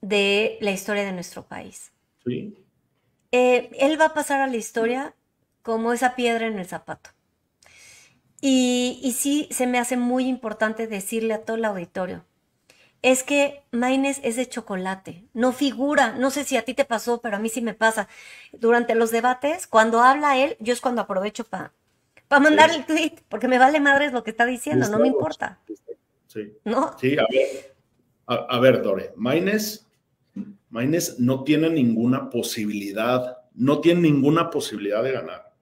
de la historia de nuestro país. Sí. Eh, él va a pasar a la historia como esa piedra en el zapato. Y, y sí, se me hace muy importante decirle a todo el auditorio, es que Maines es de chocolate, no figura, no sé si a ti te pasó, pero a mí sí me pasa. Durante los debates, cuando habla él, yo es cuando aprovecho para para mandar el tweet, porque me vale madres lo que está diciendo, no me importa. Sí. ¿No? Sí, a ver, a ver Dore, Maines, Maines no tiene ninguna posibilidad, no tiene ninguna posibilidad de ganar.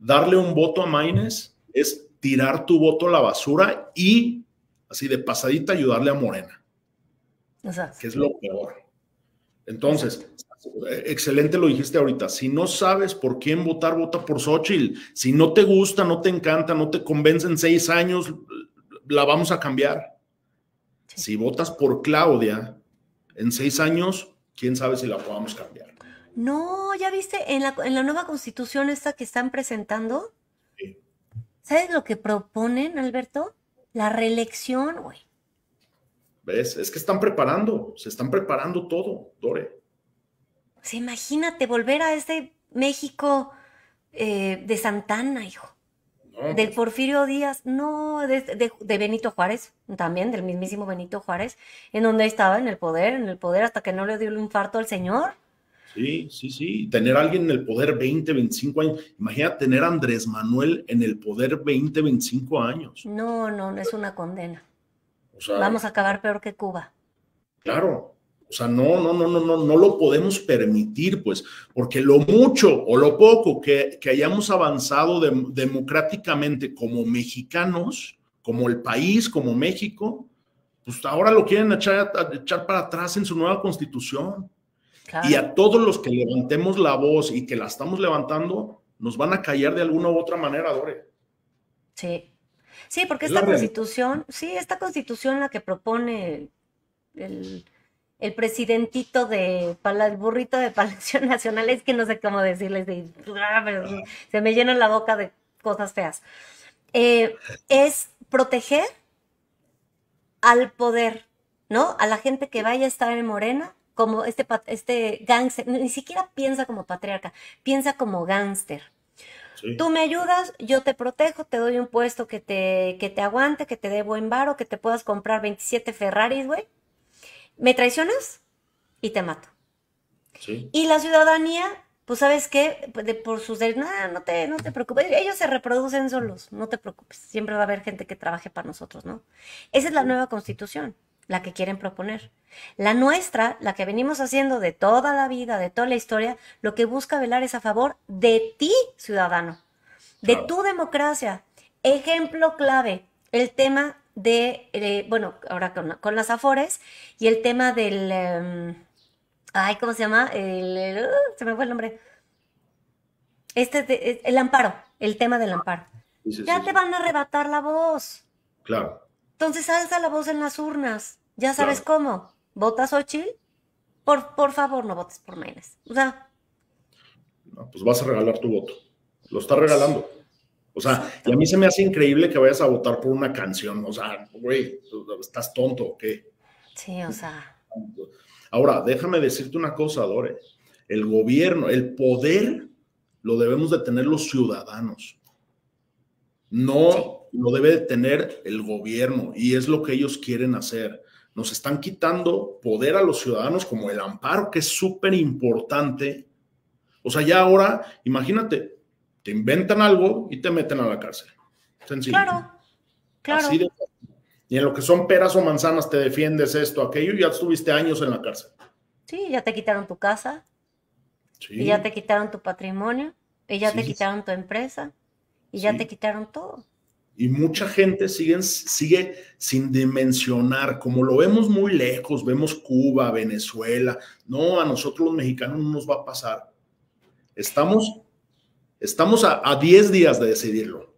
Darle un voto a Maines es tirar tu voto a la basura y así de pasadita ayudarle a Morena. Exacto. que es lo peor. Entonces, excelente lo dijiste ahorita, si no sabes por quién votar, vota por Xochitl. Si no te gusta, no te encanta, no te convence en seis años, la vamos a cambiar. Si votas por Claudia, en seis años, quién sabe si la podamos cambiar. No, ya viste, en la, nueva constitución esta que están presentando, ¿sabes lo que proponen, Alberto? La reelección, güey. ¿Ves? Es que están preparando, se están preparando todo, Dore. Se imagínate volver a ese México eh, de Santana, hijo. Pues. del Porfirio Díaz, no, de, Benito Juárez, también, del mismísimo Benito Juárez, en donde estaba en el poder, en el poder hasta que no le dio el infarto al señor. Sí, sí, sí, tener a alguien en el poder 20, 25 años, Imagínate tener a Andrés Manuel en el poder 20, 25 años. No, no, no es una condena. Vamos a acabar peor que Cuba. Claro, o sea, no, no, no, no, no, no lo podemos permitir, pues, porque lo mucho o lo poco que, hayamos avanzado democráticamente como mexicanos, como el país, como México, pues ahora lo quieren echar, echar para atrás en su nueva constitución. Y a todos los que levantemos la voz y que la estamos levantando, nos van a callar de alguna u otra manera, Dore. Sí, Sí, porque esta constitución, sí, esta constitución la que propone el, presidentito de el burrito de Palacio Nacional, es que no sé cómo decirles, ah, se me llena la boca de cosas feas. Eh, es proteger al poder, ¿no? A la gente que vaya a estar en Morena, como este, este gángster, ni siquiera piensa como patriarca, piensa como gángster Tú me ayudas, yo te protejo, te doy un puesto que te, que te aguante, que te dé buen varo, que te puedas comprar 27 Ferraris, güey. Me traicionas y te mato. Y la ciudadanía, pues sabes qué, por sus derechos, no, te, no te preocupes, ellos se reproducen solos, no te preocupes, siempre va a haber gente que trabaje para nosotros, ¿no? Esa es la nueva constitución la que quieren proponer. La nuestra, la que venimos haciendo de toda la vida, de toda la historia, lo que busca velar es a favor de ti, ciudadano, de tu democracia. Ejemplo clave, el tema de, eh, bueno, ahora con, las afores y el tema del, em, ay, ¿cómo se llama? El, uh, se me fue el nombre. Este, de, eh, el amparo, el tema del ah, amparo. ya te van a arrebatar la voz. Claro. Entonces alza la voz en las urnas. Ya sabes cómo. ¿Votas Ochil? Por, por favor, no votes por menes. O sea. pues vas a regalar tu voto. Lo estás regalando. O sea, y a mí se me hace increíble que vayas a votar por una canción. O sea, güey, ¿estás tonto o qué? Sí, o sea. Ahora, déjame decirte una cosa, Dore. El gobierno, el poder, lo debemos de tener los ciudadanos. No lo debe de tener el gobierno. Y es lo que ellos quieren hacer nos están quitando poder a los ciudadanos como el amparo, que es súper importante. O sea, ya ahora, imagínate, te inventan algo y te meten a la cárcel. Sencillo. Claro, claro. y en lo que son peras o manzanas te defiendes esto, aquello, y ya estuviste años en la cárcel. Sí, ya te quitaron tu casa, y ya te quitaron tu patrimonio, y ya te quitaron tu empresa, y ya te quitaron todo. Y mucha gente sigue, sigue sin dimensionar, como lo vemos muy lejos, vemos Cuba, Venezuela, no, a nosotros los mexicanos no nos va a pasar. Estamos, estamos a 10 días de decidirlo.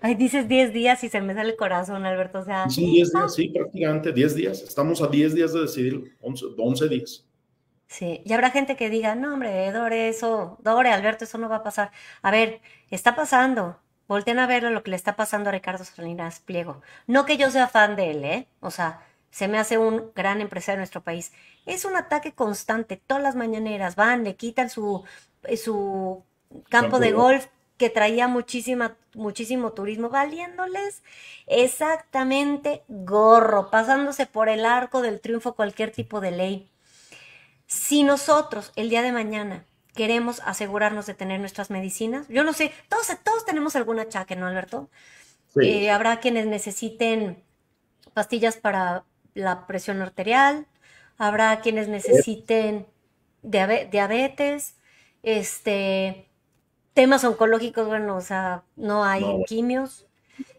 Ay, dices 10 días y se me sale el corazón, Alberto. O sea, sí, sí, prácticamente 10 días. Estamos a 10 días de decidirlo, 11, 11 días. Sí, y habrá gente que diga, no, hombre, Dore, eso, Dore, Alberto, eso no va a pasar. A ver, está pasando, voltean a ver lo que le está pasando a Ricardo Salinas Pliego. No que yo sea fan de él, ¿eh? O sea, se me hace un gran empresario en nuestro país. Es un ataque constante, todas las mañaneras van, le quitan su, eh, su campo de golf que traía muchísima, muchísimo turismo, valiéndoles exactamente gorro, pasándose por el arco del triunfo cualquier tipo de ley. Si nosotros el día de mañana queremos asegurarnos de tener nuestras medicinas. Yo no sé, todos, todos tenemos algún achaque, ¿no, Alberto? Eh, habrá quienes necesiten pastillas para la presión arterial, habrá quienes necesiten diabetes, este, temas oncológicos, bueno, o sea, no hay quimios,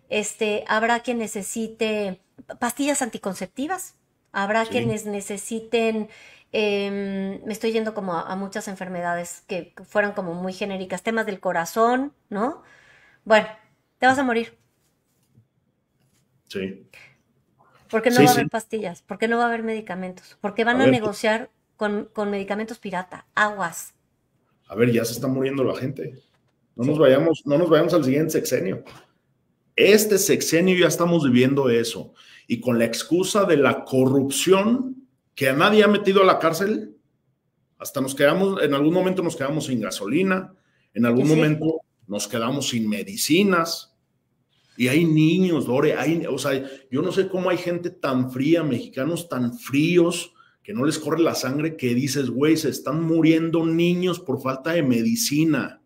este, habrá quien necesite pastillas anticonceptivas, habrá quienes necesiten Em, me estoy yendo como a, muchas enfermedades que fueron como muy genéricas, temas del corazón, ¿no? Bueno, te vas a morir. Sí. ¿Por no va a haber pastillas? porque no va a haber medicamentos? Porque van a, negociar con, medicamentos pirata, aguas. A ver, ya se está muriendo la gente. No nos vayamos, no nos vayamos al siguiente sexenio. Este sexenio ya estamos viviendo eso. Y con la excusa de la corrupción que a nadie ha metido a la cárcel. Hasta nos quedamos, en algún momento nos quedamos sin gasolina, en algún momento nos quedamos sin medicinas. Y hay niños, Lore, o sea, yo no sé cómo hay gente tan fría, mexicanos tan fríos, que no les corre la sangre, que dices, güey, se están muriendo niños por falta de medicina.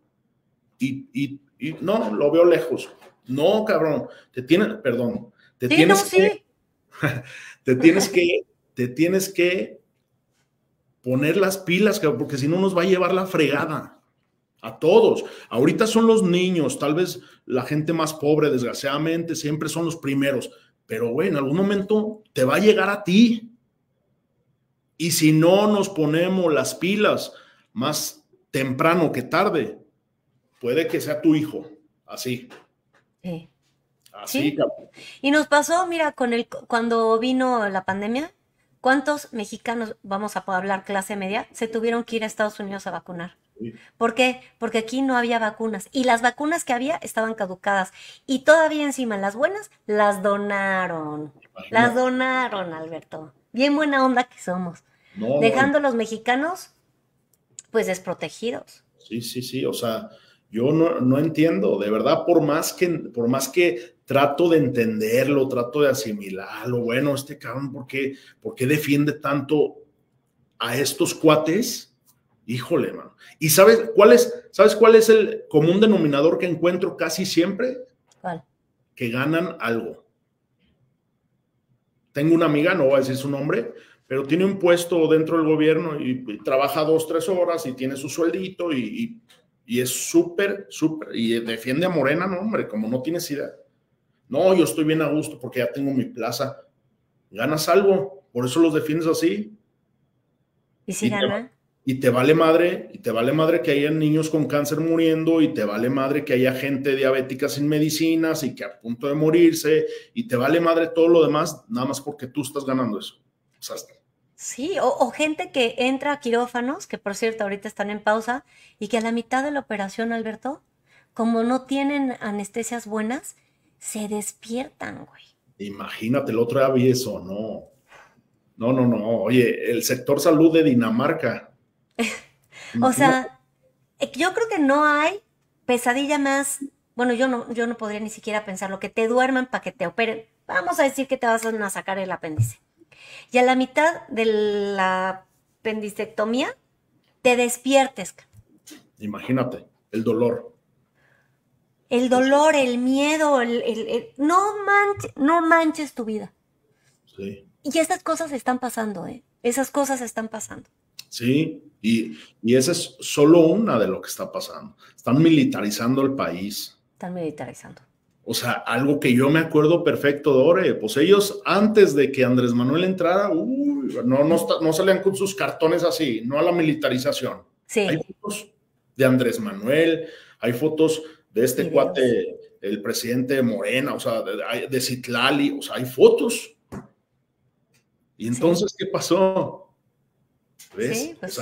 Y, no, lo veo lejos. No, cabrón, te tienes, perdón, te tienes que, te tienes que te tienes que poner las pilas, porque si no nos va a llevar la fregada. A todos. Ahorita son los niños, tal vez la gente más pobre, desgraciadamente, siempre son los primeros. Pero, güey, en algún momento te va a llegar a ti. Y si no nos ponemos las pilas más temprano que tarde, puede que sea tu hijo. Así. Sí. Así, ¿Sí? Y nos pasó, mira, con el, cuando vino la pandemia, ¿Cuántos mexicanos, vamos a hablar clase media, se tuvieron que ir a Estados Unidos a vacunar? ¿Por qué? Porque aquí no había vacunas y las vacunas que había estaban caducadas y todavía encima las buenas las donaron. Las donaron, Alberto. Bien buena onda que somos. dejando a los mexicanos pues desprotegidos. Sí, sí, sí, o sea, yo no, entiendo, de verdad, por más, que, por más que trato de entenderlo, trato de asimilarlo, bueno, este cabrón, ¿por qué, defiende tanto a estos cuates? Híjole, mano. ¿Y sabes cuál es, sabes cuál es el común denominador que encuentro casi siempre? ¿Cuál? Que ganan algo. Tengo una amiga, no voy a decir su nombre, pero tiene un puesto dentro del gobierno y, trabaja dos, tres horas y tiene su sueldito y y es súper, súper. Y defiende a Morena, no, hombre, como no tienes idea. No, yo estoy bien a gusto porque ya tengo mi plaza. Ganas algo, por eso los defiendes así. ¿Y si gana? Te, y te vale madre, y te vale madre que haya niños con cáncer muriendo, y te vale madre que haya gente diabética sin medicinas y que a punto de morirse, y te vale madre todo lo demás, nada más porque tú estás ganando eso. O sea, Sí, o, gente que entra a quirófanos, que por cierto ahorita están en pausa, y que a la mitad de la operación, Alberto, como no tienen anestesias buenas, se despiertan, güey. Imagínate, el otro día no. No, no, no. Oye, el sector salud de Dinamarca. o sea, eh, yo creo que no hay pesadilla más. Bueno, yo no, yo no podría ni siquiera pensar lo que te duerman para que te operen. Vamos a decir que te vas a sacar el apéndice y a la mitad de la apendicectomía te despiertes. Imagínate el dolor. El dolor, el miedo, el, no, manches, no manches tu vida. Sí. Y esas cosas están pasando, ¿eh? Esas cosas están pasando. Sí, y, y, esa es solo una de lo que está pasando. Están militarizando el país. Están militarizando. O sea, algo que yo me acuerdo perfecto Dore. pues ellos antes de que Andrés Manuel entrara, no, no, no salían con sus cartones así, no a la militarización. Sí. Hay fotos de Andrés Manuel, hay fotos de este cuate, el presidente Morena, o sea, de, de Citlali, o sea, hay fotos. Y entonces, ¿qué pasó? ¿Ves? Pues,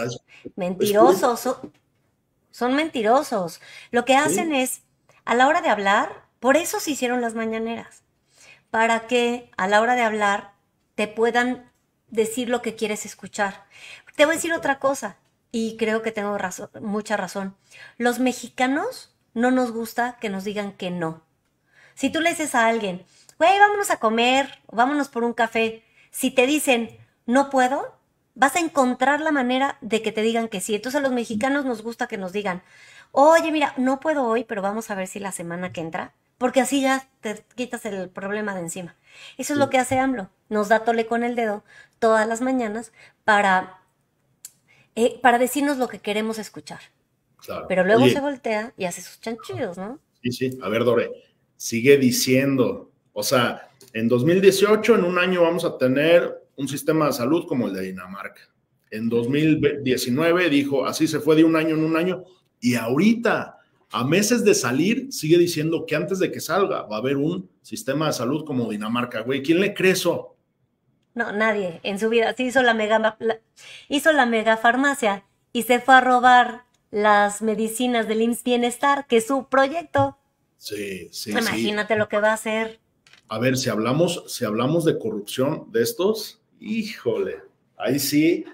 mentirosos, Son, mentirosos. Lo que hacen es, a la hora de hablar, por eso se hicieron las mañaneras, para que a la hora de hablar te puedan decir lo que quieres escuchar. Te voy a decir otra cosa, y creo que tengo razón, mucha razón. Los mexicanos no nos gusta que nos digan que no. Si tú le dices a alguien, güey, vámonos a comer, o vámonos por un café, si te dicen, no puedo, vas a encontrar la manera de que te digan que sí. Entonces a los mexicanos nos gusta que nos digan, oye, mira, no puedo hoy, pero vamos a ver si la semana que entra porque así ya te quitas el problema de encima. Eso es lo que hace AMLO. Nos da tole con el dedo todas las mañanas para, eh, para decirnos lo que queremos escuchar. Pero luego se voltea y hace sus chanchillos, ¿no? Sí, sí. A ver, Dore, sigue diciendo. O sea, en 2018, en un año, vamos a tener un sistema de salud como el de Dinamarca. En 2019 dijo, así se fue de un año en un año. Y ahorita, a meses de salir, sigue diciendo que antes de que salga va a haber un sistema de salud como Dinamarca, güey. ¿Quién le cree eso? No, nadie en su vida. Sí hizo la mega, hizo la mega farmacia y se fue a robar las medicinas del IMSS Bienestar, que es su proyecto. Sí, sí. Imagínate lo que va a hacer. A ver, si hablamos, si hablamos de corrupción de estos, híjole, ahí sí,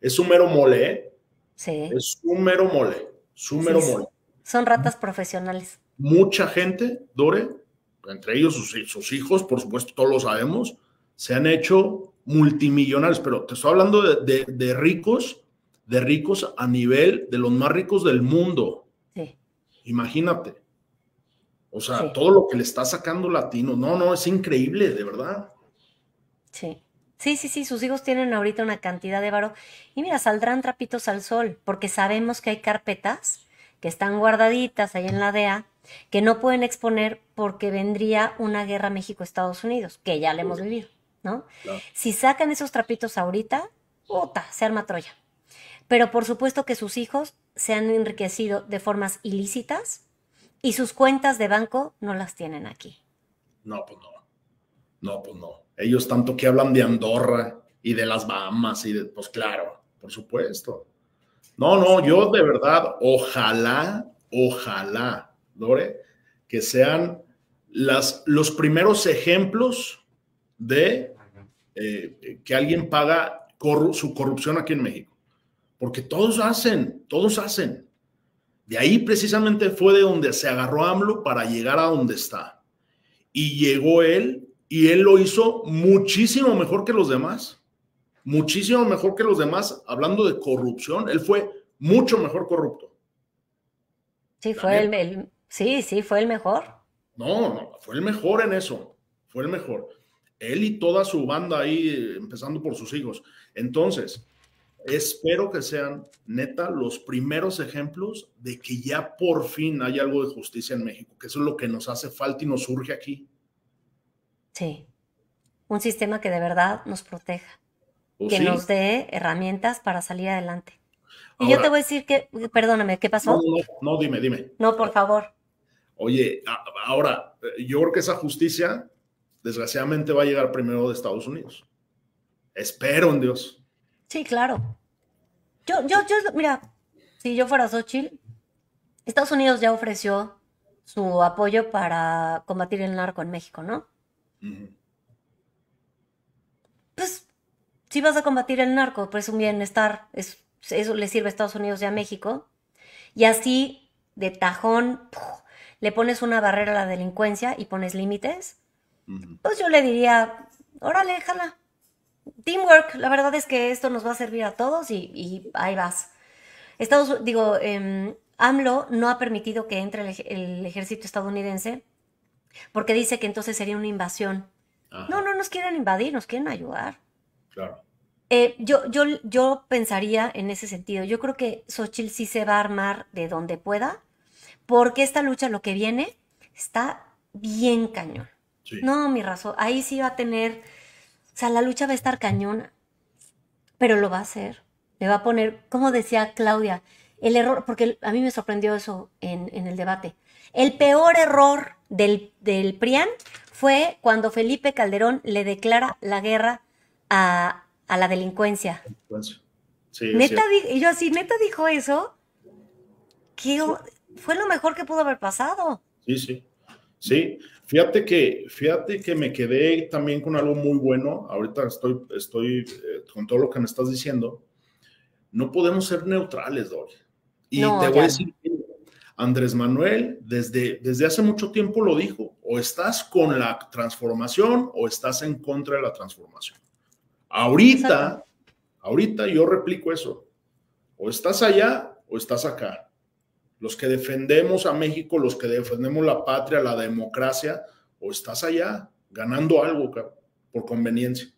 es un mero mole, ¿eh? Sí. Es un mero mole, es un mero mole. Son ratas profesionales. Mucha gente, Dore, entre ellos sus, hijos, por supuesto, todos lo sabemos, se han hecho multimillonarios, pero te estoy hablando de, ricos, de ricos a nivel de los más ricos del mundo. Imagínate. O sea, todo lo que le está sacando Latino. No, no, es increíble, de verdad. Sí. Sí, sí, sí, sus hijos tienen ahorita una cantidad de varo. Y mira, saldrán trapitos al sol, porque sabemos que hay carpetas que están guardaditas ahí en la DEA, que no pueden exponer porque vendría una guerra México-Estados Unidos, que ya le hemos vivido, ¿no? Si sacan esos trapitos ahorita, puta, se arma Troya. Pero por supuesto que sus hijos se han enriquecido de formas ilícitas y sus cuentas de banco no las tienen aquí. No, pues no. No, pues no. Ellos tanto que hablan de Andorra y de las Bahamas y de, pues claro, por supuesto. No, no, yo de verdad, ojalá, ojalá, Dore, que sean las, los primeros ejemplos de eh, que alguien paga su corrupción aquí en México. Porque todos hacen, todos hacen. De ahí precisamente fue de donde se agarró AMLO para llegar a donde está. Y llegó él y él lo hizo muchísimo mejor que los demás muchísimo mejor que los demás, hablando de corrupción, él fue mucho mejor corrupto. Sí, fue el, sí, sí, fue el mejor. No, no, fue el mejor en eso, fue el mejor. Él y toda su banda ahí, empezando por sus hijos. Entonces, espero que sean neta los primeros ejemplos de que ya por fin hay algo de justicia en México, que eso es lo que nos hace falta y nos surge aquí. Sí, un sistema que de verdad nos proteja que nos dé herramientas para salir adelante. Y yo te voy a decir que, eh, perdóname, ¿qué pasó? No, no, no, dime, dime. No, por favor. Oye, ahora, eh, yo creo que esa justicia, desgraciadamente, va a llegar primero de Estados Unidos. Espero en Dios. Sí, claro. Yo, yo, yo, mira, si yo fuera Xochitl, Estados Unidos ya ofreció su apoyo para combatir el narco en México, ¿no? si vas a combatir el narco, pues un bienestar, eso le sirve a Estados Unidos y a México. Y así, de tajón, le pones una barrera a la delincuencia y pones límites. Pues yo le diría, órale, jala. Teamwork, la verdad es que esto nos va a servir a todos y, ahí vas. Estados, digo, em, AMLO no ha permitido que entre el, ejército estadounidense porque dice que entonces sería una invasión. No, no nos quieren invadir, nos quieren ayudar. Eh, yo, yo, yo pensaría en ese sentido. Yo creo que Xochitl sí se va a armar de donde pueda, porque esta lucha, lo que viene, está bien cañón. No, mi razón, ahí sí va a tener, o sea, la lucha va a estar cañona, pero lo va a hacer. Le va a poner, como decía Claudia, el error, porque a mí me sorprendió eso en, en el debate. El peor error del, del PRIAN fue cuando Felipe Calderón le declara la guerra a, la delincuencia. neta y yo así, neta dijo eso, que fue lo mejor que pudo haber pasado. Sí, sí. Sí, fíjate que, fíjate que me quedé también con algo muy bueno. Ahorita estoy, estoy eh, con todo lo que me estás diciendo. No podemos ser neutrales, Dori. Y te voy a decir, Andrés Manuel desde, desde hace mucho tiempo lo dijo, o estás con la transformación o estás en contra de la transformación. Ahorita, ahorita yo replico eso. O estás allá o estás acá. Los que defendemos a México, los que defendemos la patria, la democracia, o estás allá ganando algo por conveniencia,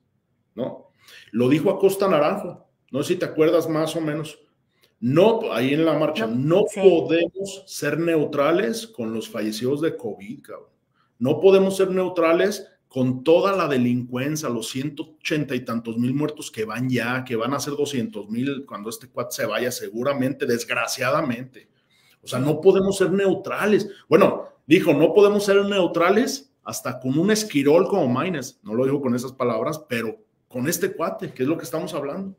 ¿no? Lo dijo Acosta Naranjo, no sé si te acuerdas más o menos. No, ahí en la marcha, no, podemos ser neutrales con los fallecidos de COVID, No podemos ser neutrales con toda la delincuencia, los 180 y tantos mil muertos que van ya, que van a ser 200 mil cuando este cuate se vaya, seguramente, desgraciadamente. O sea, no podemos ser neutrales. Bueno, dijo, no podemos ser neutrales hasta con un esquirol como Maines. No lo digo con esas palabras, pero con este cuate, que es lo que estamos hablando.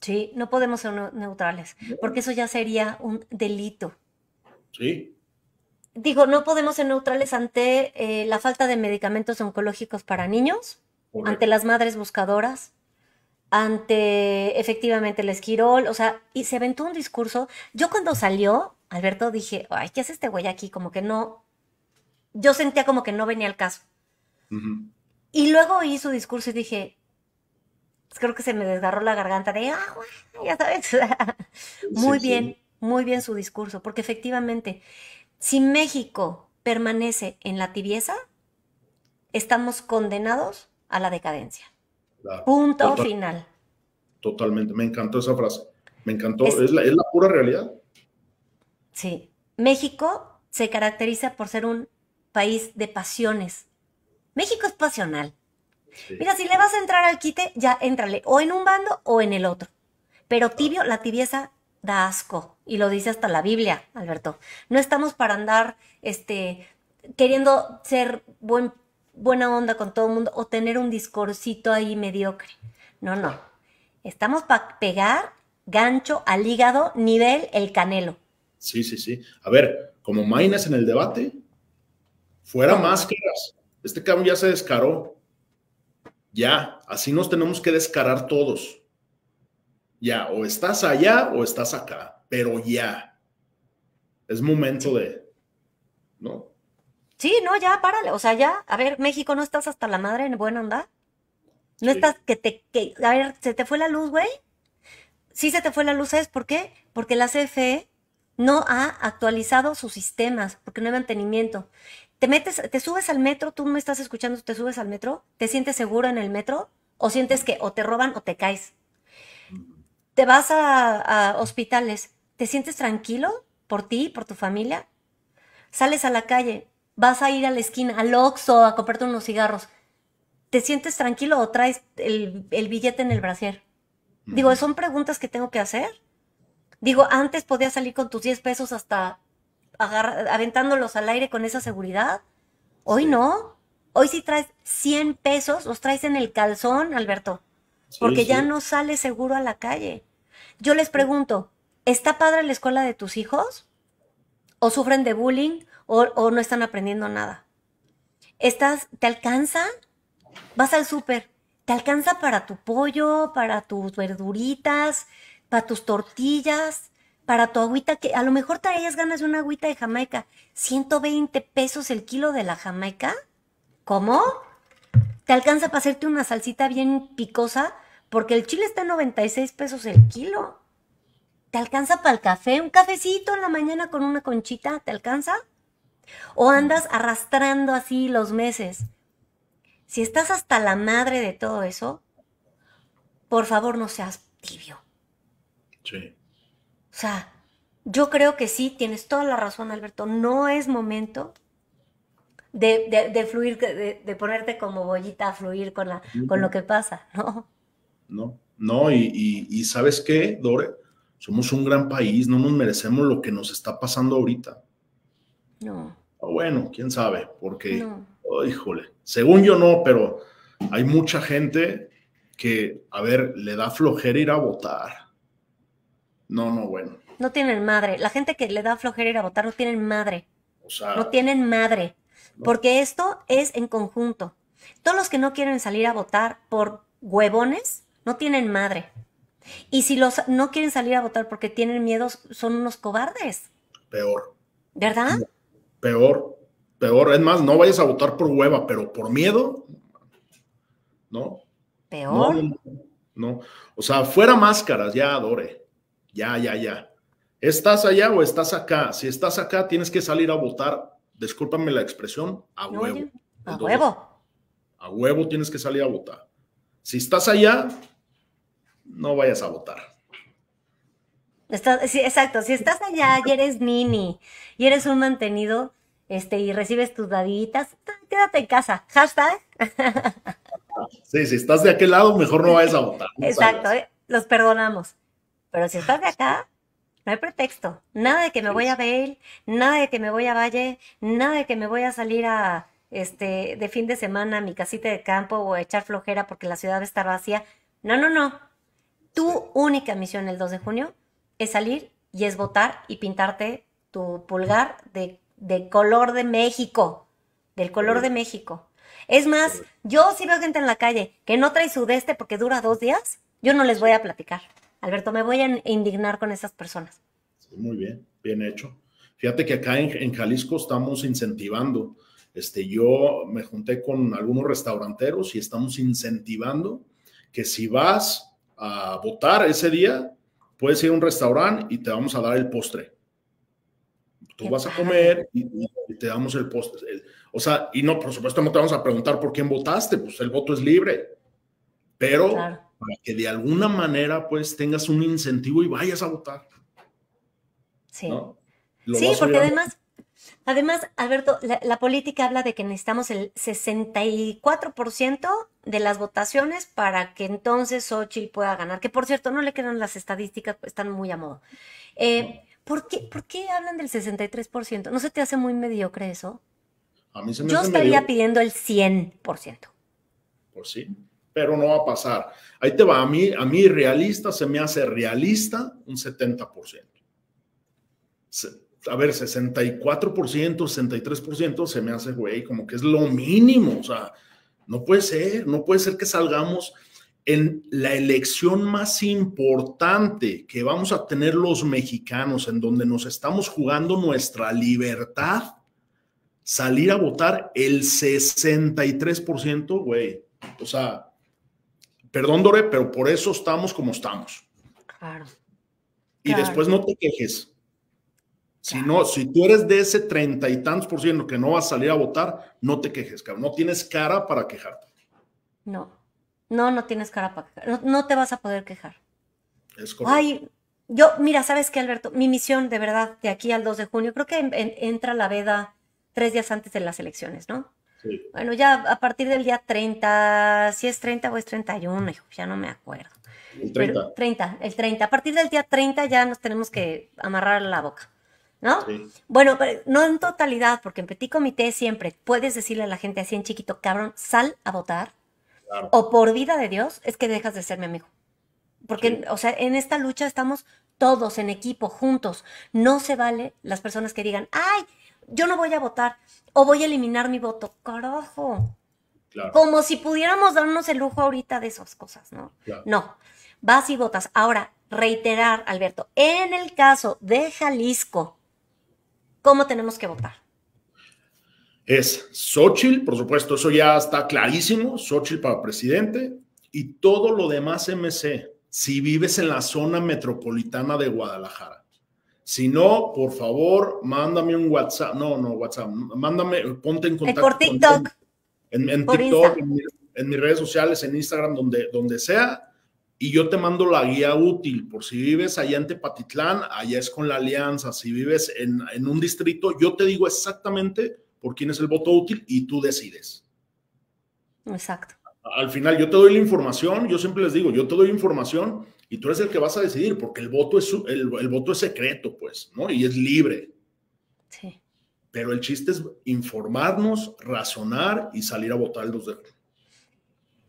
Sí, no podemos ser neutrales, porque eso ya sería un delito. Sí, digo, no podemos ser neutrales ante eh, la falta de medicamentos oncológicos para niños, ante las madres buscadoras, ante efectivamente el esquirol, o sea, y se aventó un discurso. Yo cuando salió, Alberto, dije, ay, ¿qué hace este güey aquí? Como que no, yo sentía como que no venía al caso. Y luego oí su discurso y dije, pues creo que se me desgarró la garganta de, ah, güey! ya sabes, muy bien, muy bien su discurso, porque efectivamente si México permanece en la tibieza, estamos condenados a la decadencia. Punto final. Totalmente. Me encantó esa frase. Me encantó. Es, la, pura realidad. Sí. México se caracteriza por ser un país de pasiones. México es pasional. Mira, si le vas a entrar al quite, ya entrale o en un bando o en el otro. Pero tibio, la tibieza da asco. Y lo dice hasta la Biblia, Alberto. No estamos para andar este, queriendo ser buen, buena onda con todo el mundo o tener un discursito ahí mediocre. No, no. Estamos para pegar gancho al hígado, nivel el canelo. Sí, sí, sí. A ver, como Mainas en el debate, fuera más máscaras. Este cambio ya se descaró. Ya, así nos tenemos que descarar todos. Ya, o estás allá o estás acá, pero ya. Es momento de, ¿no? Sí, no, ya, párale. O sea, ya, a ver, México, ¿no estás hasta la madre en buena onda? No estás, que te, que, a ver, ¿se te fue la luz, güey? Sí se te fue la luz, ¿sabes por qué? Porque la CFE no ha actualizado sus sistemas, porque no hay mantenimiento. Te metes, te subes al metro, tú me estás escuchando, te subes al metro, te sientes seguro en el metro, o sientes que o te roban o te caes te vas a, hospitales, ¿te sientes tranquilo por ti, por tu familia? Sales a la calle, vas a ir a la esquina, al Oxxo, a comprarte unos cigarros. ¿Te sientes tranquilo o traes el, billete en el brasier? Digo, son preguntas que tengo que hacer. Digo, antes podías salir con tus 10 pesos hasta aventándolos al aire con esa seguridad. Hoy no. Hoy si traes 100 pesos, los traes en el calzón, Alberto porque ya no sale seguro a la calle. Yo les pregunto, ¿está padre la escuela de tus hijos? ¿O sufren de bullying? ¿O, no están aprendiendo nada? ¿Estás, ¿Te alcanza? Vas al súper, ¿te alcanza para tu pollo, para tus verduritas, para tus tortillas? para tu agüita, que a lo mejor traías ganas de una agüita de Jamaica. 120 pesos el kilo de la Jamaica. ¿Cómo? ¿Te alcanza para hacerte una salsita bien picosa porque el chile está en 96 pesos el kilo. ¿Te alcanza para el café? ¿Un cafecito en la mañana con una conchita? ¿Te alcanza? ¿O andas arrastrando así los meses? Si estás hasta la madre de todo eso, por favor no seas tibio. Sí. O sea, yo creo que sí, tienes toda la razón, Alberto. No es momento de, fluir, de, ponerte como bollita a fluir con, la, con lo que pasa, ¿no? ¿no? No, y, sabes qué, Dore, somos un gran país, no nos merecemos lo que nos está pasando ahorita. No. bueno, quién sabe, porque, oh, híjole, según yo no, pero hay mucha gente que, a ver, le da flojera ir a votar. No, no, bueno. No tienen madre. La gente que le da flojera ir a votar no tienen madre. no tienen madre. Porque esto es en conjunto. Todos los que no quieren salir a votar por huevones, no tienen madre. Y si los no quieren salir a votar porque tienen miedo, son unos cobardes. Peor. ¿Verdad? Peor, peor. Es más, no vayas a votar por hueva, pero por miedo, no. Peor. No, O sea, fuera máscaras, ya adore. Ya, ya, ya. ¿Estás allá o estás acá? Si estás acá, tienes que salir a votar. Discúlpame la expresión, a huevo. a huevo. A huevo tienes que salir a votar. Si estás allá, no vayas a votar. exacto, si estás allá y eres nini y eres un mantenido este, y recibes tus daditas, quédate en casa. Hashtag. Sí, si estás de aquel lado, mejor no vayas a votar. exacto, eh, los perdonamos. Pero si estás de acá, no hay pretexto. Nada de que me voy a Bail, nada de que me voy a Valle, nada de que me voy a salir a este de fin de semana a mi casita de campo o a echar flojera porque la ciudad está vacía. No, no, no. Tu única misión el 2 de junio es salir y es votar y pintarte tu pulgar de, color de México. Del color de México. Es más, yo si veo gente en la calle que no trae sudeste porque dura dos días, yo no les voy a platicar. Alberto, me voy a indignar con esas personas. muy bien, bien hecho. Fíjate que acá en, Jalisco estamos incentivando. Este, yo me junté con algunos restauranteros y estamos incentivando que si vas a votar ese día, puedes ir a un restaurante y te vamos a dar el postre. Tú vas a comer y, te damos el postre. o sea, y no, por supuesto, no te vamos a preguntar por quién votaste, pues el voto es libre. Pero para que de alguna manera, pues, tengas un incentivo y vayas a votar. Sí. sí, porque además Además, Alberto, la, política habla de que necesitamos el 64% de las votaciones para que entonces Xochitl pueda ganar. Que por cierto, no le quedan las estadísticas, pues, están muy a modo. Eh, ¿por, qué, ¿por, qué, hablan del 63%? ¿No se te hace muy mediocre eso? Yo estaría pidiendo el 100%. Por pues sí, pero no va a pasar. Ahí te va, a mí, a mí realista se me hace realista un 70% a ver, 64%, 63% se me hace, güey, como que es lo mínimo. O sea, no puede ser, no puede ser que salgamos en la elección más importante que vamos a tener los mexicanos, en donde nos estamos jugando nuestra libertad, salir a votar el 63%, güey. O sea, perdón, Dore, pero por eso estamos como estamos. Claro. Y después no te quejes si si tú eres de ese treinta y tantos por ciento que no vas a salir a votar, no te quejes, cabrón. No tienes cara para quejarte. No, no, no tienes cara para quejarte. No, te vas a poder quejar. Es correcto. Ay, yo, mira, ¿sabes qué, Alberto? Mi misión, de verdad, de aquí al 2 de junio, creo que entra la veda tres días antes de las elecciones, ¿no? Sí. Bueno, ya a partir del día 30, si es 30 o es 31, hijo, ya no me acuerdo. El 30. 30, el 30. A partir del día 30 ya nos tenemos que amarrar la boca ¿no? Bueno, pero no en totalidad, porque en petit comité siempre puedes decirle a la gente así en chiquito, cabrón, sal a votar, o por vida de Dios, es que dejas de ser mi amigo. Porque, o sea, en esta lucha estamos todos en equipo, juntos. No se vale las personas que digan, ay, yo no voy a votar, o voy a eliminar mi voto. Carajo. Como si pudiéramos darnos el lujo ahorita de esas cosas, ¿no? No, vas y votas. Ahora, reiterar, Alberto, en el caso de Jalisco, ¿Cómo tenemos que votar? Es Xochitl, por supuesto, eso ya está clarísimo, Xochitl para presidente y todo lo demás MC, si vives en la zona metropolitana de Guadalajara. Si no, por favor, mándame un WhatsApp. No, no, WhatsApp. Mándame, ponte en contacto. Por TikTok. en, TikTok, en, en, mis redes sociales, en Instagram, donde, donde sea y yo te mando la guía útil. Por si vives allá en Tepatitlán, allá es con la alianza. Si vives en, un distrito, yo te digo exactamente por quién es el voto útil y tú decides. Exacto. Al final, yo te doy la información, yo siempre les digo, yo te doy información y tú eres el que vas a decidir, porque el voto es, el, voto es secreto, pues, ¿no? Y es libre. Sí. Pero el chiste es informarnos, razonar y salir a votar el 2 de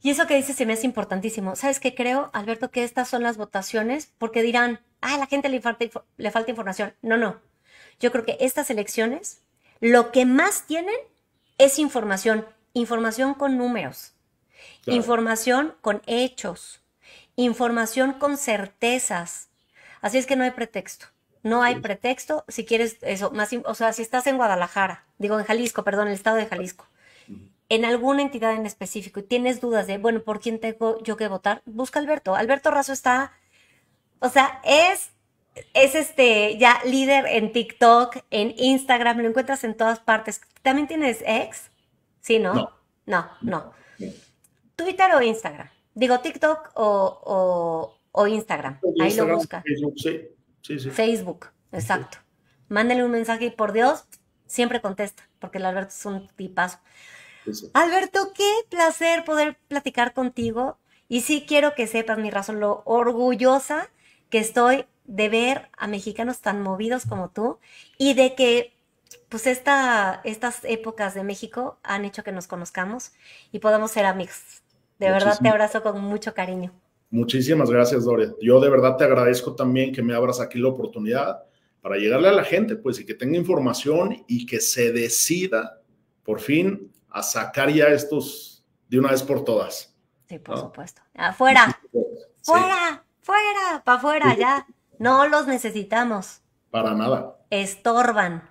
y eso que dices se me es importantísimo. ¿Sabes qué creo, Alberto? Que estas son las votaciones porque dirán, ah, a la gente le falta, le falta información. No, no. Yo creo que estas elecciones lo que más tienen es información. Información con números. Información con hechos. Información con certezas. Así es que no hay pretexto. No hay pretexto si quieres eso. Más, o sea, si estás en Guadalajara, digo en Jalisco, perdón, el estado de Jalisco en alguna entidad en específico y tienes dudas de, bueno, ¿por quién tengo yo que votar? Busca Alberto. Alberto Razo está, o sea, es, es este ya líder en TikTok, en Instagram, lo encuentras en todas partes. ¿También tienes ex? Sí, ¿no? No, no. Twitter o Instagram. Digo, TikTok o, Instagram. Pues Ahí lo busca. Facebook, sí. Facebook, exacto. Mándale un mensaje y por Dios, siempre contesta, porque el Alberto es un tipazo. Alberto, qué placer poder platicar contigo. Y sí quiero que sepas, mi razón, lo orgullosa que estoy de ver a mexicanos tan movidos como tú y de que pues esta, estas épocas de México han hecho que nos conozcamos y podamos ser amigos. De verdad te abrazo con mucho cariño. Muchísimas gracias, Doria. Yo de verdad te agradezco también que me abras aquí la oportunidad para llegarle a la gente, pues, y que tenga información y que se decida por fin a sacar ya estos de una vez por todas. Sí, por supuesto. Afuera, fuera, fuera, para afuera, ya. No los necesitamos. Para nada. Estorban,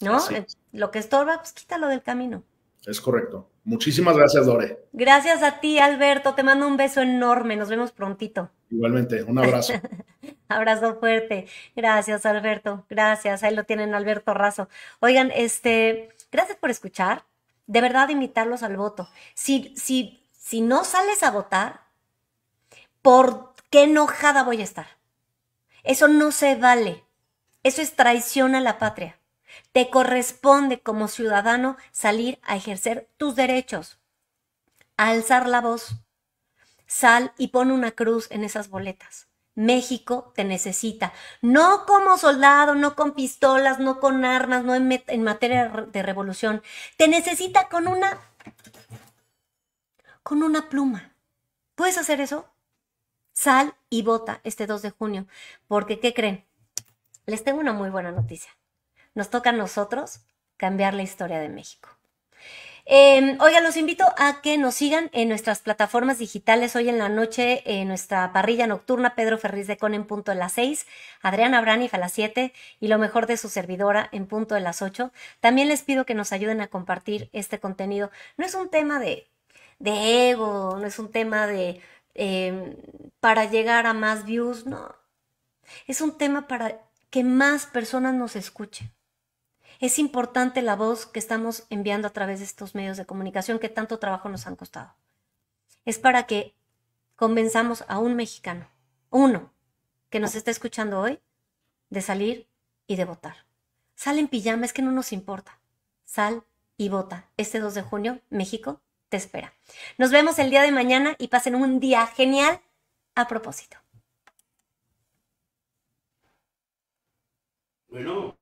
¿no? Eh, lo que estorba, pues quítalo del camino. Es correcto. Muchísimas gracias, Dore. Gracias a ti, Alberto. Te mando un beso enorme. Nos vemos prontito. Igualmente, un abrazo. abrazo fuerte. Gracias, Alberto. Gracias. Ahí lo tienen, Alberto Razo. Oigan, este, gracias por escuchar de verdad invitarlos al voto. Si, si, si no sales a votar, ¿por qué enojada voy a estar? Eso no se vale. Eso es traición a la patria. Te corresponde como ciudadano salir a ejercer tus derechos, alzar la voz. Sal y pon una cruz en esas boletas. México te necesita, no como soldado, no con pistolas, no con armas, no en, materia de revolución, te necesita con una con una pluma. ¿Puedes hacer eso? Sal y vota este 2 de junio, porque ¿qué creen? Les tengo una muy buena noticia. Nos toca a nosotros cambiar la historia de México. Em, oiga, los invito a que nos sigan en nuestras plataformas digitales hoy en la noche, en nuestra parrilla nocturna, Pedro Ferriz de Con en punto de las 6, Adriana Branif a las 7 y lo mejor de su servidora en punto de las 8. También les pido que nos ayuden a compartir este contenido. No es un tema de, de ego, no es un tema de em, para llegar a más views, no. Es un tema para que más personas nos escuchen es importante la voz que estamos enviando a través de estos medios de comunicación que tanto trabajo nos han costado. Es para que convenzamos a un mexicano, uno, que nos está escuchando hoy, de salir y de votar. Sal en pijama, es que no nos importa. Sal y vota. Este 2 de junio, México te espera. Nos vemos el día de mañana y pasen un día genial a propósito. Bueno.